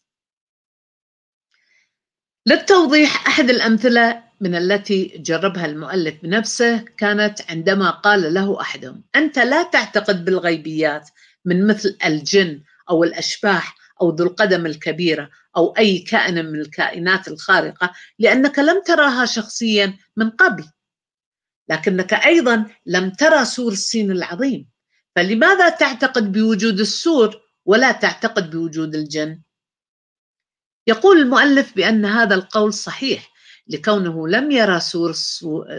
للتوضيح أحد الأمثلة من التي جربها المؤلف بنفسه كانت عندما قال له احدهم: انت لا تعتقد بالغيبيات من مثل الجن او الاشباح او ذو القدم الكبيره او اي كائن من الكائنات الخارقه لانك لم تراها شخصيا من قبل. لكنك ايضا لم ترى سور الصين العظيم، فلماذا تعتقد بوجود السور ولا تعتقد بوجود الجن؟ يقول المؤلف بان هذا القول صحيح لكونه لم يرى سور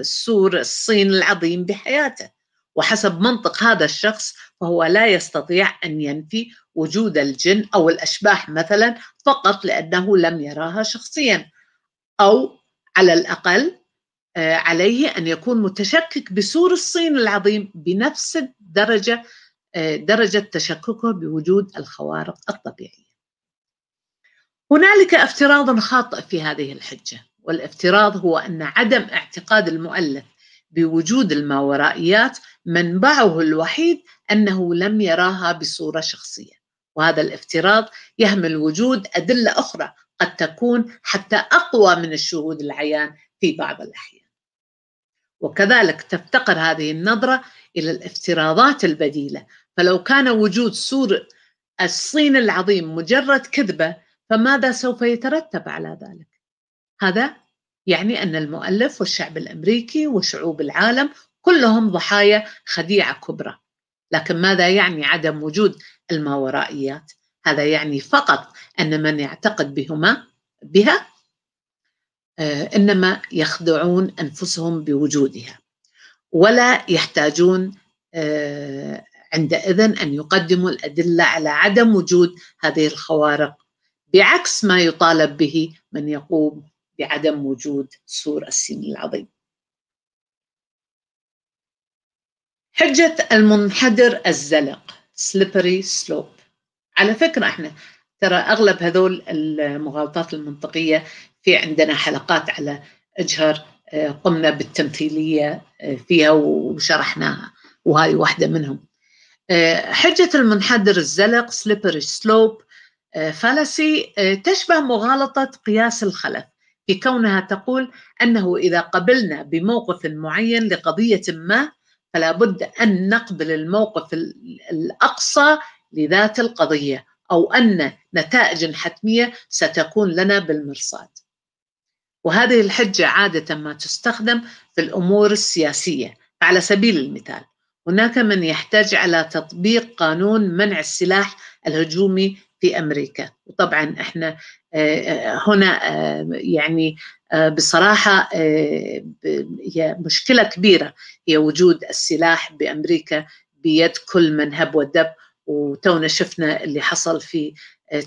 سور الصين العظيم بحياته وحسب منطق هذا الشخص فهو لا يستطيع ان ينفي وجود الجن او الاشباح مثلا فقط لانه لم يراها شخصيا او على الاقل آه، عليه ان يكون متشكك بسور الصين العظيم بنفس الدرجه آه، درجه تشككه بوجود الخوارق الطبيعيه. هنالك افتراض خاطئ في هذه الحجه والافتراض هو أن عدم اعتقاد المؤلف بوجود الماورائيات منبعه الوحيد أنه لم يراها بصورة شخصية وهذا الافتراض يهمل وجود أدلة أخرى قد تكون حتى أقوى من الشهود العيان في بعض الأحيان وكذلك تفتقر هذه النظرة إلى الافتراضات البديلة فلو كان وجود سور الصين العظيم مجرد كذبة فماذا سوف يترتب على ذلك؟ هذا يعني أن المؤلف والشعب الأمريكي وشعوب العالم كلهم ضحايا خديعة كبرى لكن ماذا يعني عدم وجود الماورائيات؟ هذا يعني فقط أن من يعتقد بهما بها آه، إنما يخدعون أنفسهم بوجودها ولا يحتاجون آه، عندئذ أن يقدموا الأدلة على عدم وجود هذه الخوارق بعكس ما يطالب به من يقوم بعدم وجود سور السين العظيم حجة المنحدر الزلق slippery slope على فكرة احنا ترى أغلب هذول المغالطات المنطقية في عندنا حلقات على أجهر آه، قمنا بالتمثيلية آه، فيها وشرحناها وهذه واحدة منهم آه، حجة المنحدر الزلق slippery slope fallacy تشبه مغالطة قياس الخلف في كونها تقول انه اذا قبلنا بموقف معين لقضيه ما فلا بد ان نقبل الموقف الاقصى لذات القضيه او ان نتائج حتميه ستكون لنا بالمرصاد. وهذه الحجه عاده ما تستخدم في الامور السياسيه، على سبيل المثال هناك من يحتاج على تطبيق قانون منع السلاح الهجومي في امريكا، وطبعا احنا هنا يعني بصراحة هي مشكلة كبيرة هي وجود السلاح بأمريكا بيد كل من هب ودب وتونا شفنا اللي حصل في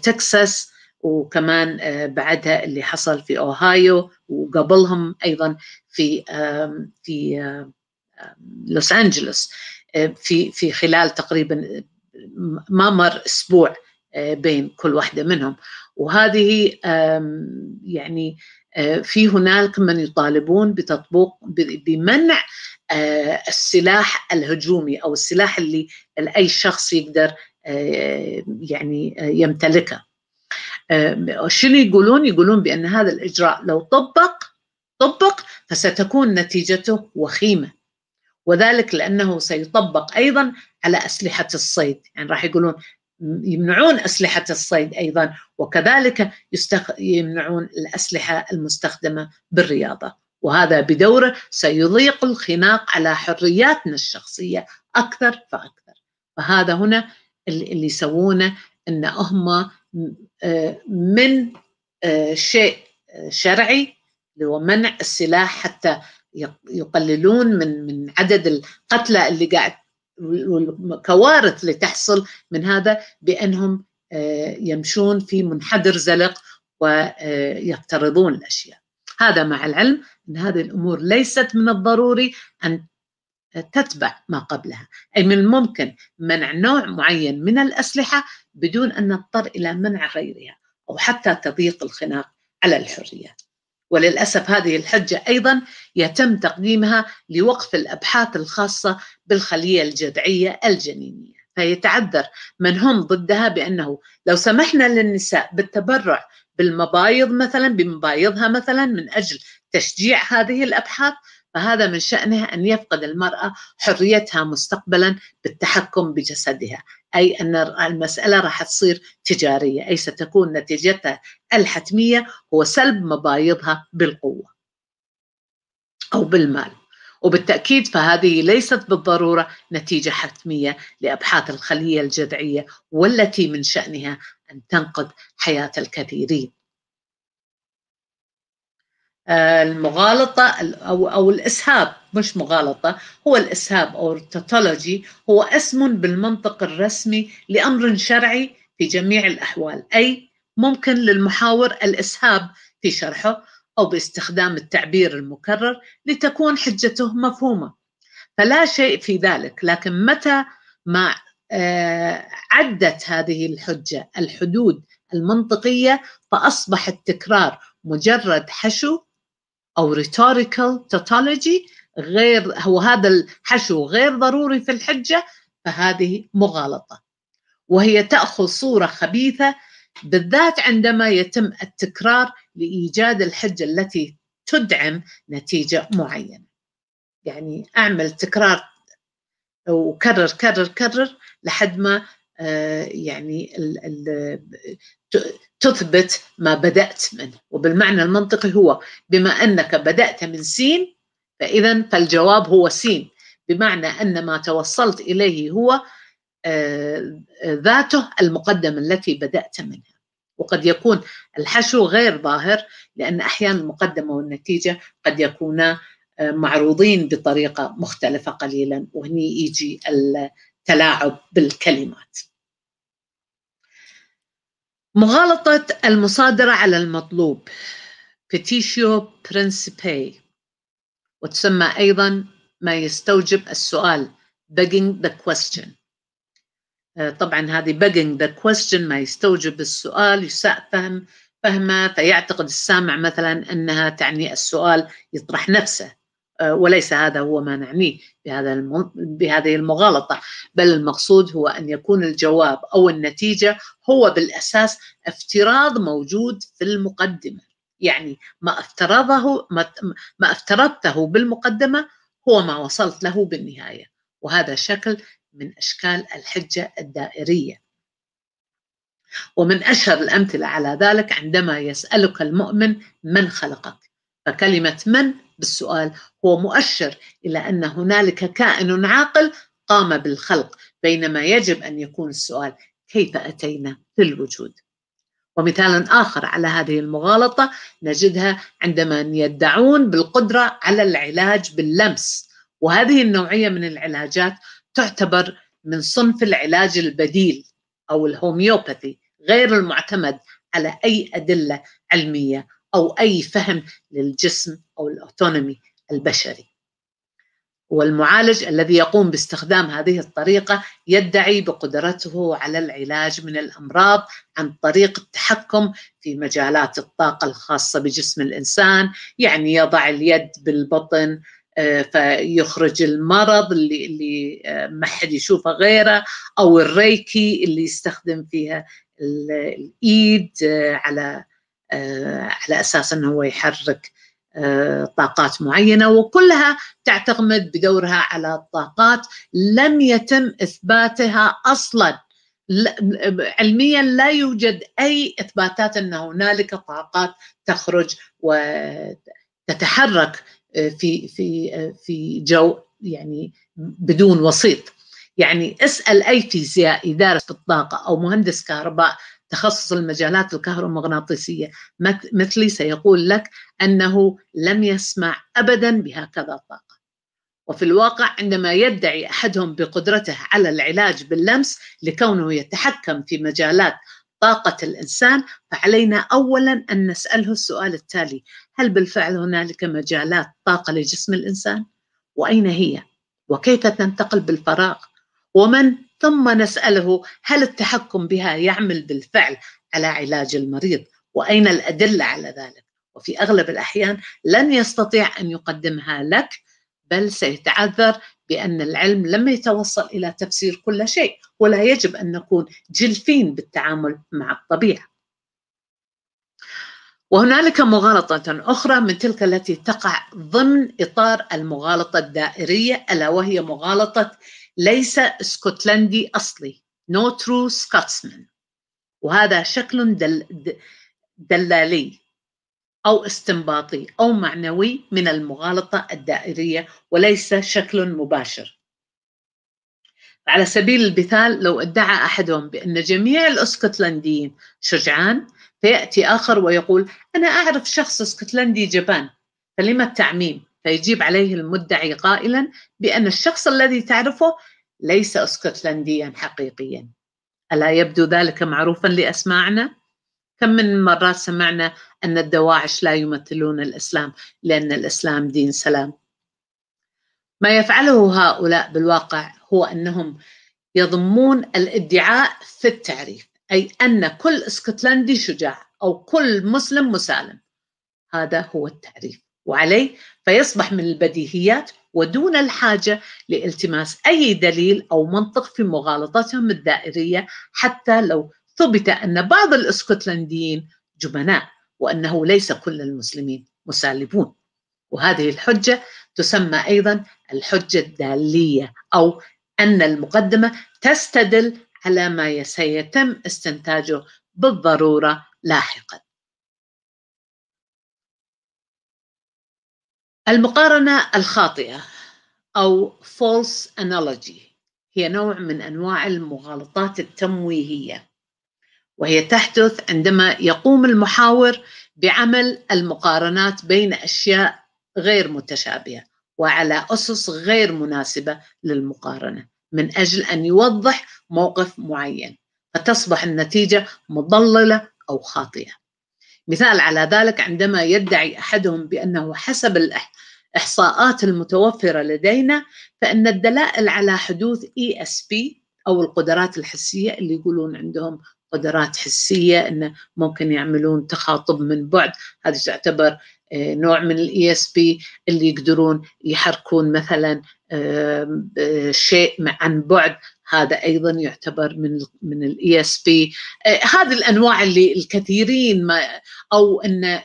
تكساس وكمان بعدها اللي حصل في اوهايو وقبلهم ايضا في في لوس انجلوس في في خلال تقريبا ما مر اسبوع بين كل واحده منهم وهذه يعني في هنالك من يطالبون بتطبيق بمنع السلاح الهجومي او السلاح اللي اي شخص يقدر يعني يمتلكه شنو يقولون يقولون بان هذا الاجراء لو طبق طبق فستكون نتيجته وخيمه وذلك لانه سيطبق ايضا على اسلحه الصيد يعني راح يقولون يمنعون أسلحة الصيد أيضا وكذلك يستخ... يمنعون الأسلحة المستخدمة بالرياضة وهذا بدوره سيضيق الخناق على حرياتنا الشخصية أكثر فأكثر فهذا هنا اللي يسوونه أن هم آه، من آه، شيء آه، شرعي اللي هو منع السلاح حتى يقللون من من عدد القتلى اللي قاعد والكوارث اللي تحصل من هذا بانهم آه، يمشون في منحدر زلق ويفترضون الاشياء. هذا مع العلم ان هذه الامور ليست من الضروري ان تتبع ما قبلها، اي من الممكن منع نوع معين من الاسلحه بدون ان نضطر الى منع غيرها او حتى تضييق الخناق على الحريات. وللأسف هذه الحجة أيضا يتم تقديمها لوقف الأبحاث الخاصة بالخلية الجذعية الجنينية فيتعذر من هم ضدها بأنه لو سمحنا للنساء بالتبرع بالمبايض مثلا بمبايضها مثلا من أجل تشجيع هذه الأبحاث فهذا من شأنه أن يفقد المرأة حريتها مستقبلا بالتحكم بجسدها أي أن المسألة راح تصير تجارية أي ستكون نتيجتها الحتمية هو سلب مبايضها بالقوة أو بالمال وبالتأكيد فهذه ليست بالضرورة نتيجة حتمية لأبحاث الخلية الجذعية والتي من شأنها أن تنقذ حياة الكثيرين المغالطة أو أو الإسهاب مش مغالطة هو الإسهاب أو التوتولوجي هو اسم بالمنطق الرسمي لأمر شرعي في جميع الأحوال أي ممكن للمحاور الإسهاب في شرحه أو باستخدام التعبير المكرر لتكون حجته مفهومة فلا شيء في ذلك لكن متى ما آه، عدت هذه الحجة الحدود المنطقية فأصبح التكرار مجرد حشو أو rhetorical tautology غير هو هذا الحشو غير ضروري في الحجة فهذه مغالطة وهي تأخذ صورة خبيثة بالذات عندما يتم التكرار لإيجاد الحجة التي تدعم نتيجة معينة يعني أعمل تكرار وكرر كرر كرر لحد ما آه، يعني تثبت ما بدأت منه وبالمعنى المنطقي هو بما أنك بدأت من سين فإذا فالجواب هو سين بمعنى أن ما توصلت إليه هو آه، ذاته المقدمة التي بدأت منها وقد يكون الحشو غير ظاهر لأن أحيانا المقدمة والنتيجة قد يكونا آه، معروضين بطريقة مختلفة قليلا وهني يجي التلاعب بالكلمات مغالطة المصادرة على المطلوب بتيشيو Principe وتسمى أيضا ما يستوجب السؤال begging the question آه، طبعا هذه begging the question ما يستوجب السؤال يساء فهم فهمه فيعتقد السامع مثلا أنها تعني السؤال يطرح نفسه آه، وليس هذا هو ما نعنيه بهذا بهذه المغالطه بل المقصود هو ان يكون الجواب او النتيجه هو بالاساس افتراض موجود في المقدمه يعني ما افترضه ما افترضته بالمقدمه هو ما وصلت له بالنهايه وهذا شكل من اشكال الحجه الدائريه ومن اشهر الامثله على ذلك عندما يسالك المؤمن من خلقك فكلمة من بالسؤال هو مؤشر إلى أن هنالك كائن عاقل قام بالخلق بينما يجب أن يكون السؤال كيف أتينا للوجود ومثالا آخر على هذه المغالطة نجدها عندما يدعون بالقدرة على العلاج باللمس وهذه النوعية من العلاجات تعتبر من صنف العلاج البديل أو الهوميوباثي غير المعتمد على أي أدلة علمية أو أي فهم للجسم أو الأوتونومي البشري والمعالج الذي يقوم باستخدام هذه الطريقة يدعي بقدرته على العلاج من الأمراض عن طريق التحكم في مجالات الطاقة الخاصة بجسم الإنسان يعني يضع اليد بالبطن آه، فيخرج المرض اللي, اللي آه، ما حد يشوفه غيره أو الريكي اللي يستخدم فيها الإيد آه، على آه، على اساس انه هو يحرك آه، طاقات معينه وكلها تعتمد بدورها على الطاقات لم يتم اثباتها اصلا علميا لا يوجد اي اثباتات ان هنالك طاقات تخرج وتتحرك آه، في في في جو يعني بدون وسيط يعني اسال اي فيزيائي دارس في الطاقه او مهندس كهرباء تخصص المجالات الكهرومغناطيسية مثلي سيقول لك أنه لم يسمع أبدا بهكذا طاقه. وفي الواقع عندما يدعي أحدهم بقدرته على العلاج باللمس لكونه يتحكم في مجالات طاقة الإنسان فعلينا أولا أن نسأله السؤال التالي هل بالفعل هنالك مجالات طاقة لجسم الإنسان؟ وأين هي؟ وكيف تنتقل بالفراغ؟ ومن ثم نسأله هل التحكم بها يعمل بالفعل على علاج المريض وأين الأدلة على ذلك وفي أغلب الأحيان لن يستطيع أن يقدمها لك بل سيتعذر بأن العلم لم يتوصل إلى تفسير كل شيء ولا يجب أن نكون جلفين بالتعامل مع الطبيعة وهنالك مغالطة أخرى من تلك التي تقع ضمن إطار المغالطة الدائرية ألا وهي مغالطة ليس اسكتلندي أصلي no true سكوتسمان وهذا شكل دل دلالي أو استنباطي أو معنوي من المغالطة الدائرية وليس شكل مباشر على سبيل المثال لو ادعى أحدهم بأن جميع الاسكتلنديين شجعان فيأتي آخر ويقول أنا أعرف شخص اسكتلندي جبان فلما التعميم فيجيب عليه المدعي قائلا بأن الشخص الذي تعرفه ليس اسكتلنديا حقيقيا ألا يبدو ذلك معروفا لأسماعنا؟ كم من مرات سمعنا أن الدواعش لا يمثلون الإسلام لأن الإسلام دين سلام ما يفعله هؤلاء بالواقع هو أنهم يضمون الادعاء في التعريف أي أن كل اسكتلندي شجاع أو كل مسلم مسالم هذا هو التعريف وعليه فيصبح من البديهيات ودون الحاجة لالتماس أي دليل أو منطق في مغالطتهم الدائرية حتى لو ثبت أن بعض الاسكتلنديين جبناء وأنه ليس كل المسلمين مسالبون وهذه الحجة تسمى أيضا الحجة الدالية أو أن المقدمة تستدل على ما سيتم استنتاجه بالضرورة لاحقاً المقارنة الخاطئة أو false analogy هي نوع من أنواع المغالطات التمويهية وهي تحدث عندما يقوم المحاور بعمل المقارنات بين أشياء غير متشابهة وعلى أسس غير مناسبة للمقارنة من أجل أن يوضح موقف معين فتصبح النتيجة مضللة أو خاطئة مثال على ذلك عندما يدعي احدهم بانه حسب الاحصاءات المتوفره لدينا فان الدلائل على حدوث اي اس بي او القدرات الحسيه اللي يقولون عندهم قدرات حسيه انه ممكن يعملون تخاطب من بعد هذه تعتبر آه، نوع من الاي اس e بي اللي يقدرون يحركون مثلا آه، شيء عن بعد هذا ايضا يعتبر من من الاي e اس آه، بي هذه الانواع اللي الكثيرين ما او ان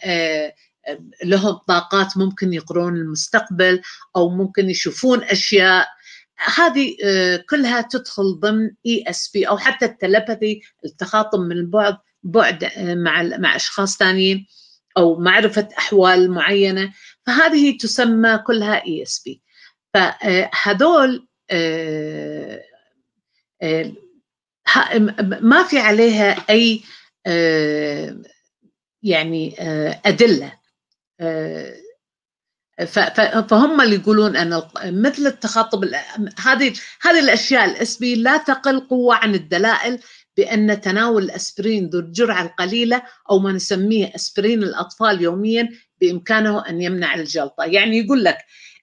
لهم طاقات ممكن يقرون المستقبل او ممكن يشوفون اشياء هذه كلها تدخل ضمن اي اس بي او حتى التلبثي التخاطب من البعد بعد مع مع اشخاص ثانيين أو معرفة أحوال معينة فهذه تسمى كلها اي اس بي فهذول ما في عليها أي آه، يعني آه، أدلة آه، فهم اللي يقولون أن مثل التخاطب هذه هذه الأشياء بي لا تقل قوة عن الدلائل بأن تناول الأسبرين ذو الجرعة القليلة أو ما نسميه أسبرين الأطفال يوميا بإمكانه أن يمنع الجلطة يعني يقول لك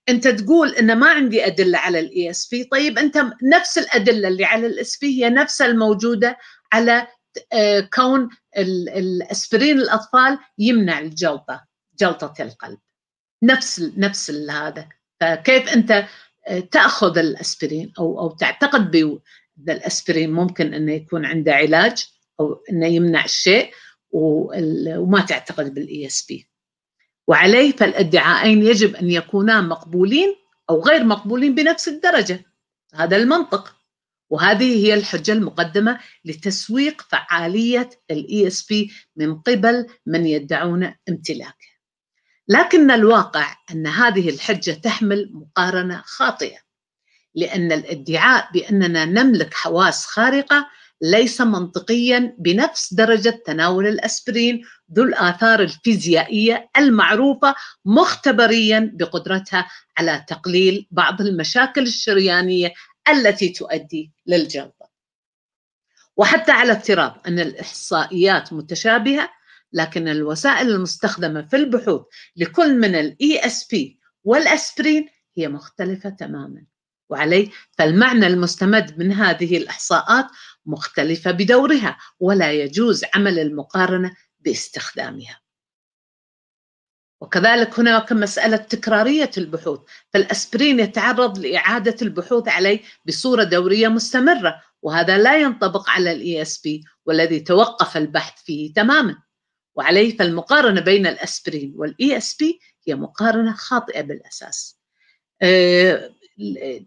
أنت تقول أن ما عندي أدلة على الاي اس e بي طيب أنت نفس الأدلة اللي على الاس بي هي نفسها الموجودة على آه، كون الأسبرين الأطفال يمنع الجلطة جلطة القلب نفس نفس هذا فكيف أنت آه، تاخذ الاسبرين او او تعتقد الاسبرين ممكن انه يكون عنده علاج او انه يمنع الشيء وما تعتقد بالاي اس e بي وعليه فالادعاءين يجب ان يكونا مقبولين او غير مقبولين بنفس الدرجه هذا المنطق وهذه هي الحجه المقدمه لتسويق فعاليه الاي اس e بي من قبل من يدعون امتلاكه لكن الواقع ان هذه الحجه تحمل مقارنه خاطئه لأن الادعاء بأننا نملك حواس خارقة ليس منطقيا بنفس درجة تناول الأسبرين ذو الآثار الفيزيائية المعروفة مختبريا بقدرتها على تقليل بعض المشاكل الشريانية التي تؤدي للجلطة وحتى على افتراض أن الإحصائيات متشابهة لكن الوسائل المستخدمة في البحوث لكل من اس ESP والأسبرين هي مختلفة تماما وعلي فالمعنى المستمد من هذه الإحصاءات مختلفة بدورها ولا يجوز عمل المقارنة باستخدامها وكذلك هناك مسألة تكرارية البحوث فالأسبرين يتعرض لإعادة البحوث عليه بصورة دورية مستمرة وهذا لا ينطبق على الاي اس e بي والذي توقف البحث فيه تماما وعليه فالمقارنة بين الأسبرين والاي اس e بي هي مقارنة خاطئة بالأساس آه،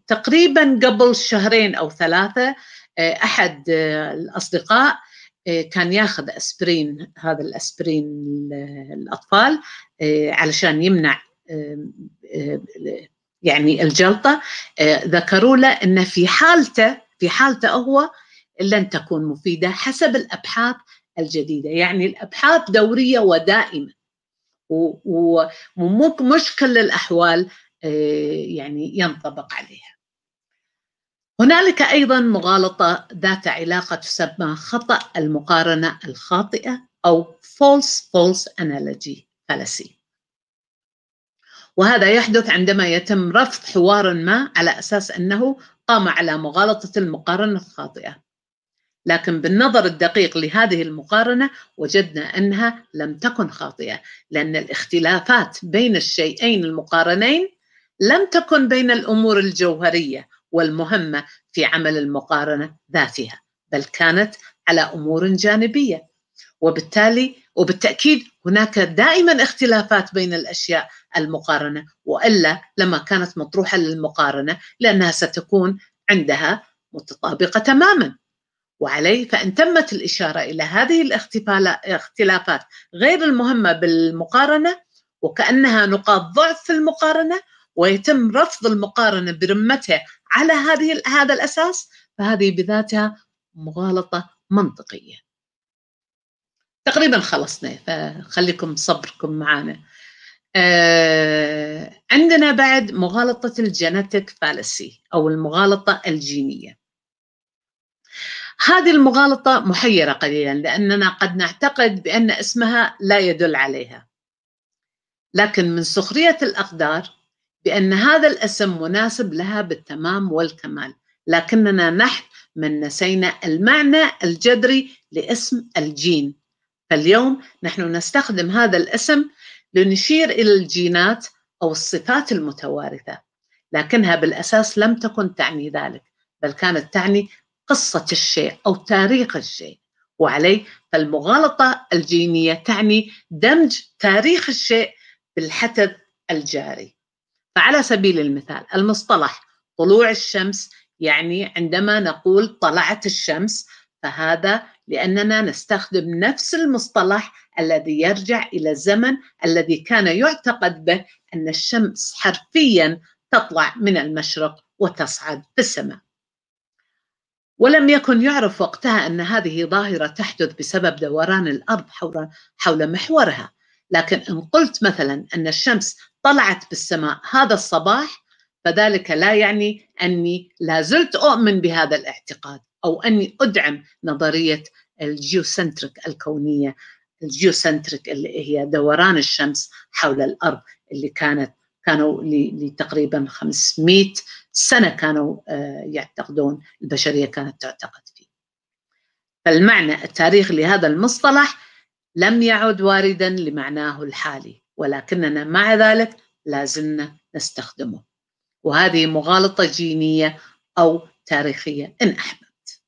تقريبا قبل شهرين او ثلاثه احد الاصدقاء كان ياخذ اسبرين هذا الاسبرين الاطفال علشان يمنع يعني الجلطه ذكروا له انه في حالته في حالته هو لن تكون مفيده حسب الابحاث الجديده يعني الابحاث دوريه ودائمه ومو كل الاحوال آه، يعني ينطبق عليها هنالك ايضا مغالطه ذات علاقه تسمى خطا المقارنه الخاطئه او false false analogy fallacy وهذا يحدث عندما يتم رفض حوار ما على اساس انه قام على مغالطه المقارنه الخاطئه لكن بالنظر الدقيق لهذه المقارنه وجدنا انها لم تكن خاطئه لان الاختلافات بين الشيئين المقارنين لم تكن بين الامور الجوهريه والمهمه في عمل المقارنه ذاتها بل كانت على امور جانبيه وبالتالي وبالتاكيد هناك دائما اختلافات بين الاشياء المقارنه والا لما كانت مطروحه للمقارنه لانها ستكون عندها متطابقه تماما وعليه فان تمت الاشاره الى هذه الاختلافات غير المهمه بالمقارنه وكانها نقاط ضعف في المقارنه ويتم رفض المقارنه برمتها على هذه هذا الاساس فهذه بذاتها مغالطه منطقيه. تقريبا خلصنا فخليكم صبركم معنا. آه عندنا بعد مغالطه الجينيتك فالسي او المغالطه الجينيه. هذه المغالطة محيرة قليلا لأننا قد نعتقد بأن اسمها لا يدل عليها لكن من سخرية الأقدار بأن هذا الاسم مناسب لها بالتمام والكمال لكننا نحن من نسينا المعنى الجذري لاسم الجين فاليوم نحن نستخدم هذا الاسم لنشير إلى الجينات أو الصفات المتوارثة لكنها بالأساس لم تكن تعني ذلك بل كانت تعني قصة الشيء أو تاريخ الشيء وعليه فالمغالطة الجينية تعني دمج تاريخ الشيء بالحدث الجاري فعلى سبيل المثال المصطلح طلوع الشمس يعني عندما نقول طلعت الشمس فهذا لأننا نستخدم نفس المصطلح الذي يرجع إلى الزمن الذي كان يعتقد به أن الشمس حرفيا تطلع من المشرق وتصعد في السماء. ولم يكن يعرف وقتها أن هذه ظاهرة تحدث بسبب دوران الأرض حول حول محورها، لكن إن قلت مثلا أن الشمس طلعت بالسماء هذا الصباح فذلك لا يعني اني لا زلت اؤمن بهذا الاعتقاد او اني ادعم نظريه الجيوسنتريك الكونيه الجيوسنتريك اللي هي دوران الشمس حول الارض اللي كانت كانوا لتقريبا 500 سنه كانوا آه، يعتقدون البشريه كانت تعتقد فيه. فالمعنى التاريخي لهذا المصطلح لم يعد واردا لمعناه الحالي ولكننا مع ذلك لازلنا نستخدمه وهذه مغالطة جينية أو تاريخية إن أحببت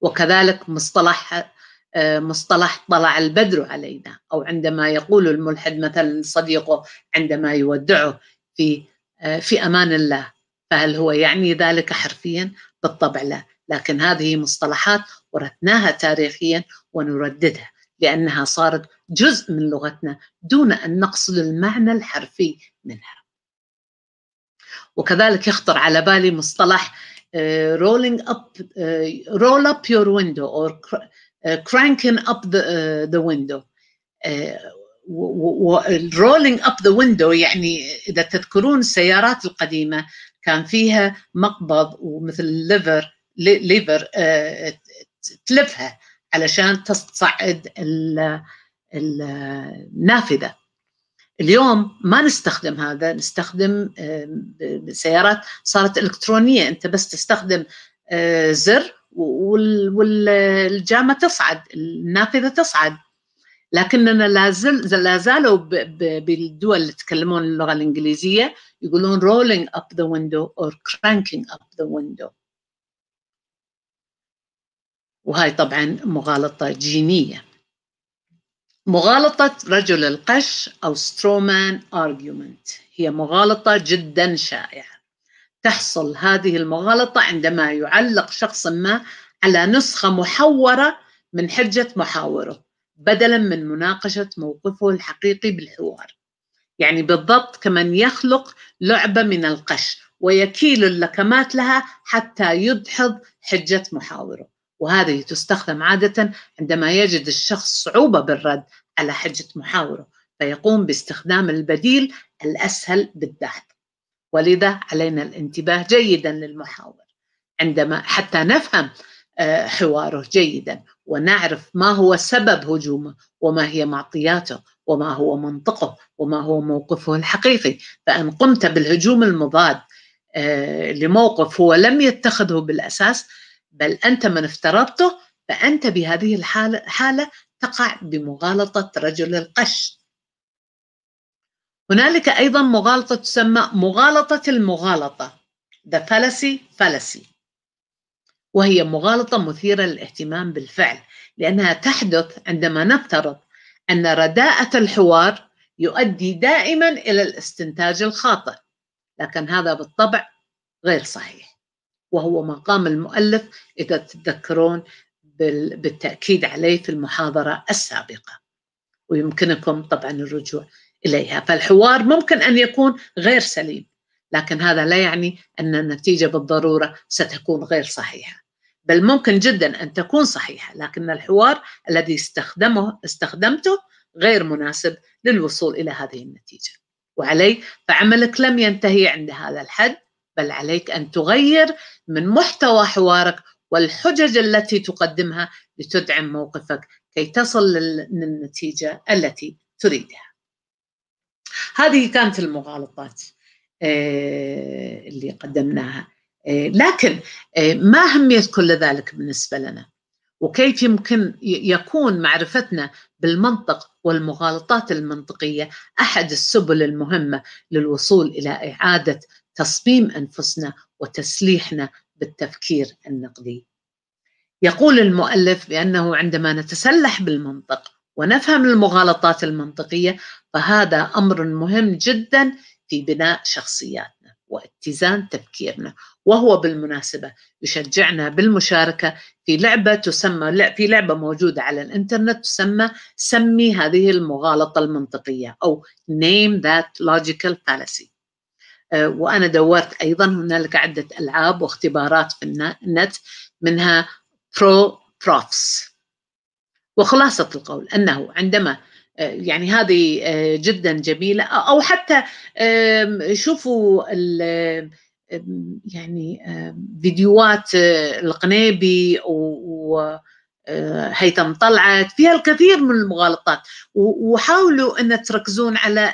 وكذلك مصطلح آه، مصطلح طلع البدر علينا أو عندما يقول الملحد مثلا صديقه عندما يودعه في آه، في أمان الله فهل هو يعني ذلك حرفيا؟ بالطبع لا لكن هذه مصطلحات ورثناها تاريخيا ونرددها لأنها صارت جزء من لغتنا دون أن نقصد المعنى الحرفي منها وكذلك يخطر على بالي مصطلح آه، rolling up آه، roll up your window or آه، cranking up the, the window rolling up the window يعني إذا تذكرون السيارات القديمة كان فيها مقبض ومثل ليفر ليفر تلفها علشان تصعد النافذه اليوم ما نستخدم هذا نستخدم سيارات صارت الكترونيه انت بس تستخدم آه، زر والجامه تصعد النافذه تصعد لكننا لازل لا زالوا بالدول اللي يتكلمون اللغه الانجليزيه يقولون rolling up the window or cranking up the window وهاي طبعا مغالطة جينية مغالطة رجل القش أو سترومان argument هي مغالطة جدا شائعة تحصل هذه المغالطة عندما يعلق شخص ما على نسخة محورة من حجة محاوره بدلا من مناقشة موقفه الحقيقي بالحوار يعني بالضبط كمن يخلق لعبة من القش ويكيل اللكمات لها حتى يدحض حجة محاوره وهذه تستخدم عادة عندما يجد الشخص صعوبة بالرد على حجة محاوره فيقوم باستخدام البديل الأسهل بالذات ولذا علينا الانتباه جيدا للمحاور عندما حتى نفهم آه، حواره جيدا ونعرف ما هو سبب هجومه وما هي معطياته وما هو منطقه وما هو موقفه الحقيقي فان قمت بالهجوم المضاد آه، لموقف هو لم يتخذه بالاساس بل أنت من افترضته فأنت بهذه الحالة تقع بمغالطة رجل القش هنالك أيضا مغالطة تسمى مغالطة المغالطة The fallacy fallacy وهي مغالطة مثيرة للاهتمام بالفعل لأنها تحدث عندما نفترض أن رداءة الحوار يؤدي دائما إلى الاستنتاج الخاطئ لكن هذا بالطبع غير صحيح وهو ما قام المؤلف إذا تتذكرون بالتأكيد عليه في المحاضرة السابقة ويمكنكم طبعا الرجوع إليها فالحوار ممكن أن يكون غير سليم لكن هذا لا يعني أن النتيجة بالضرورة ستكون غير صحيحة بل ممكن جدا أن تكون صحيحة لكن الحوار الذي استخدمه استخدمته غير مناسب للوصول إلى هذه النتيجة وعلي فعملك لم ينتهي عند هذا الحد بل عليك أن تغير من محتوى حوارك والحجج التي تقدمها لتدعم موقفك كي تصل للنتيجة التي تريدها هذه كانت المغالطات آه، اللي قدمناها آه، لكن آه، ما أهمية كل ذلك بالنسبة لنا وكيف يمكن يكون معرفتنا بالمنطق والمغالطات المنطقية أحد السبل المهمة للوصول إلى إعادة تصميم انفسنا وتسليحنا بالتفكير النقدي. يقول المؤلف بانه عندما نتسلح بالمنطق ونفهم المغالطات المنطقيه فهذا امر مهم جدا في بناء شخصياتنا واتزان تفكيرنا وهو بالمناسبه يشجعنا بالمشاركه في لعبه تسمى في لعبه موجوده على الانترنت تسمى سمي هذه المغالطه المنطقيه او name that logical fallacy آه، وأنا دورت أيضا هنالك عدة ألعاب واختبارات في النت منها برو بروفس وخلاصة القول أنه عندما آه، يعني هذه آه، جدا جميلة أو حتى شوفوا يعني فيديوهات القنيبي و هيثم طلعت فيها الكثير من المغالطات وحاولوا ان تركزون على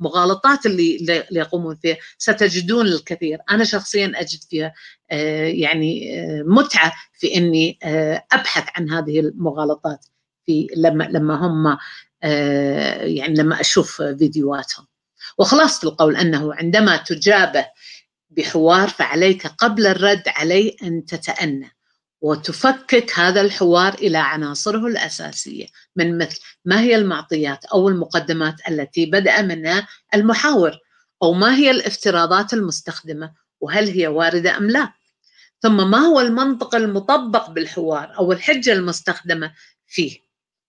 المغالطات اللي, اللي يقومون فيها ستجدون الكثير انا شخصيا اجد فيها آه، يعني آه، متعه في اني آه، ابحث عن هذه المغالطات في لما لما هم يعني لما اشوف فيديوهاتهم وخلاصة القول انه عندما تجابه بحوار فعليك قبل الرد عليه ان تتأنى وتفكك هذا الحوار الى عناصره الاساسيه من مثل ما هي المعطيات او المقدمات التي بدا منها المحاور او ما هي الافتراضات المستخدمه وهل هي وارده ام لا ثم ما هو المنطق المطبق بالحوار او الحجه المستخدمه فيه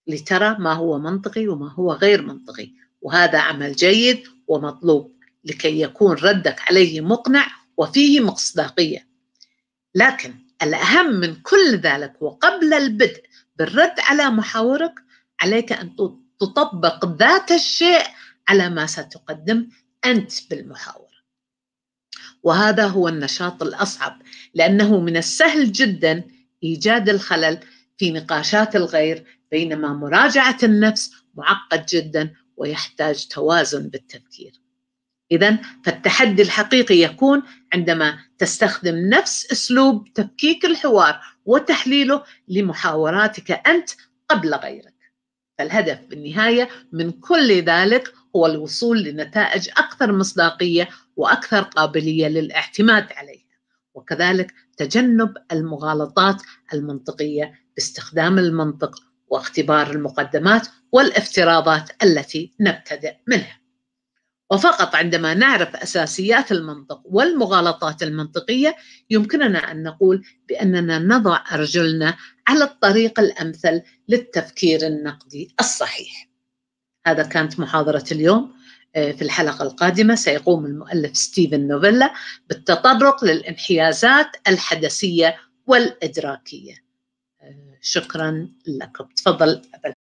لترى ما هو منطقي وما هو غير منطقي وهذا عمل جيد ومطلوب لكي يكون ردك عليه مقنع وفيه مصداقيه لكن الأهم من كل ذلك وقبل البدء بالرد على محاورك عليك أن تطبق ذات الشيء على ما ستقدم أنت بالمحاورة وهذا هو النشاط الأصعب لأنه من السهل جدا إيجاد الخلل في نقاشات الغير بينما مراجعة النفس معقد جدا ويحتاج توازن بالتفكير إذا فالتحدي الحقيقي يكون عندما تستخدم نفس أسلوب تفكيك الحوار وتحليله لمحاوراتك أنت قبل غيرك. فالهدف بالنهاية من كل ذلك هو الوصول لنتائج أكثر مصداقية وأكثر قابلية للاعتماد عليها، وكذلك تجنب المغالطات المنطقية باستخدام المنطق واختبار المقدمات والافتراضات التي نبتدئ منها. وفقط عندما نعرف اساسيات المنطق والمغالطات المنطقيه يمكننا ان نقول باننا نضع ارجلنا على الطريق الامثل للتفكير النقدي الصحيح. هذا كانت محاضره اليوم آه، في الحلقه القادمه سيقوم المؤلف ستيفن نوفيلا بالتطرق للانحيازات الحدسيه والادراكيه. آه، شكرا لكم، تفضل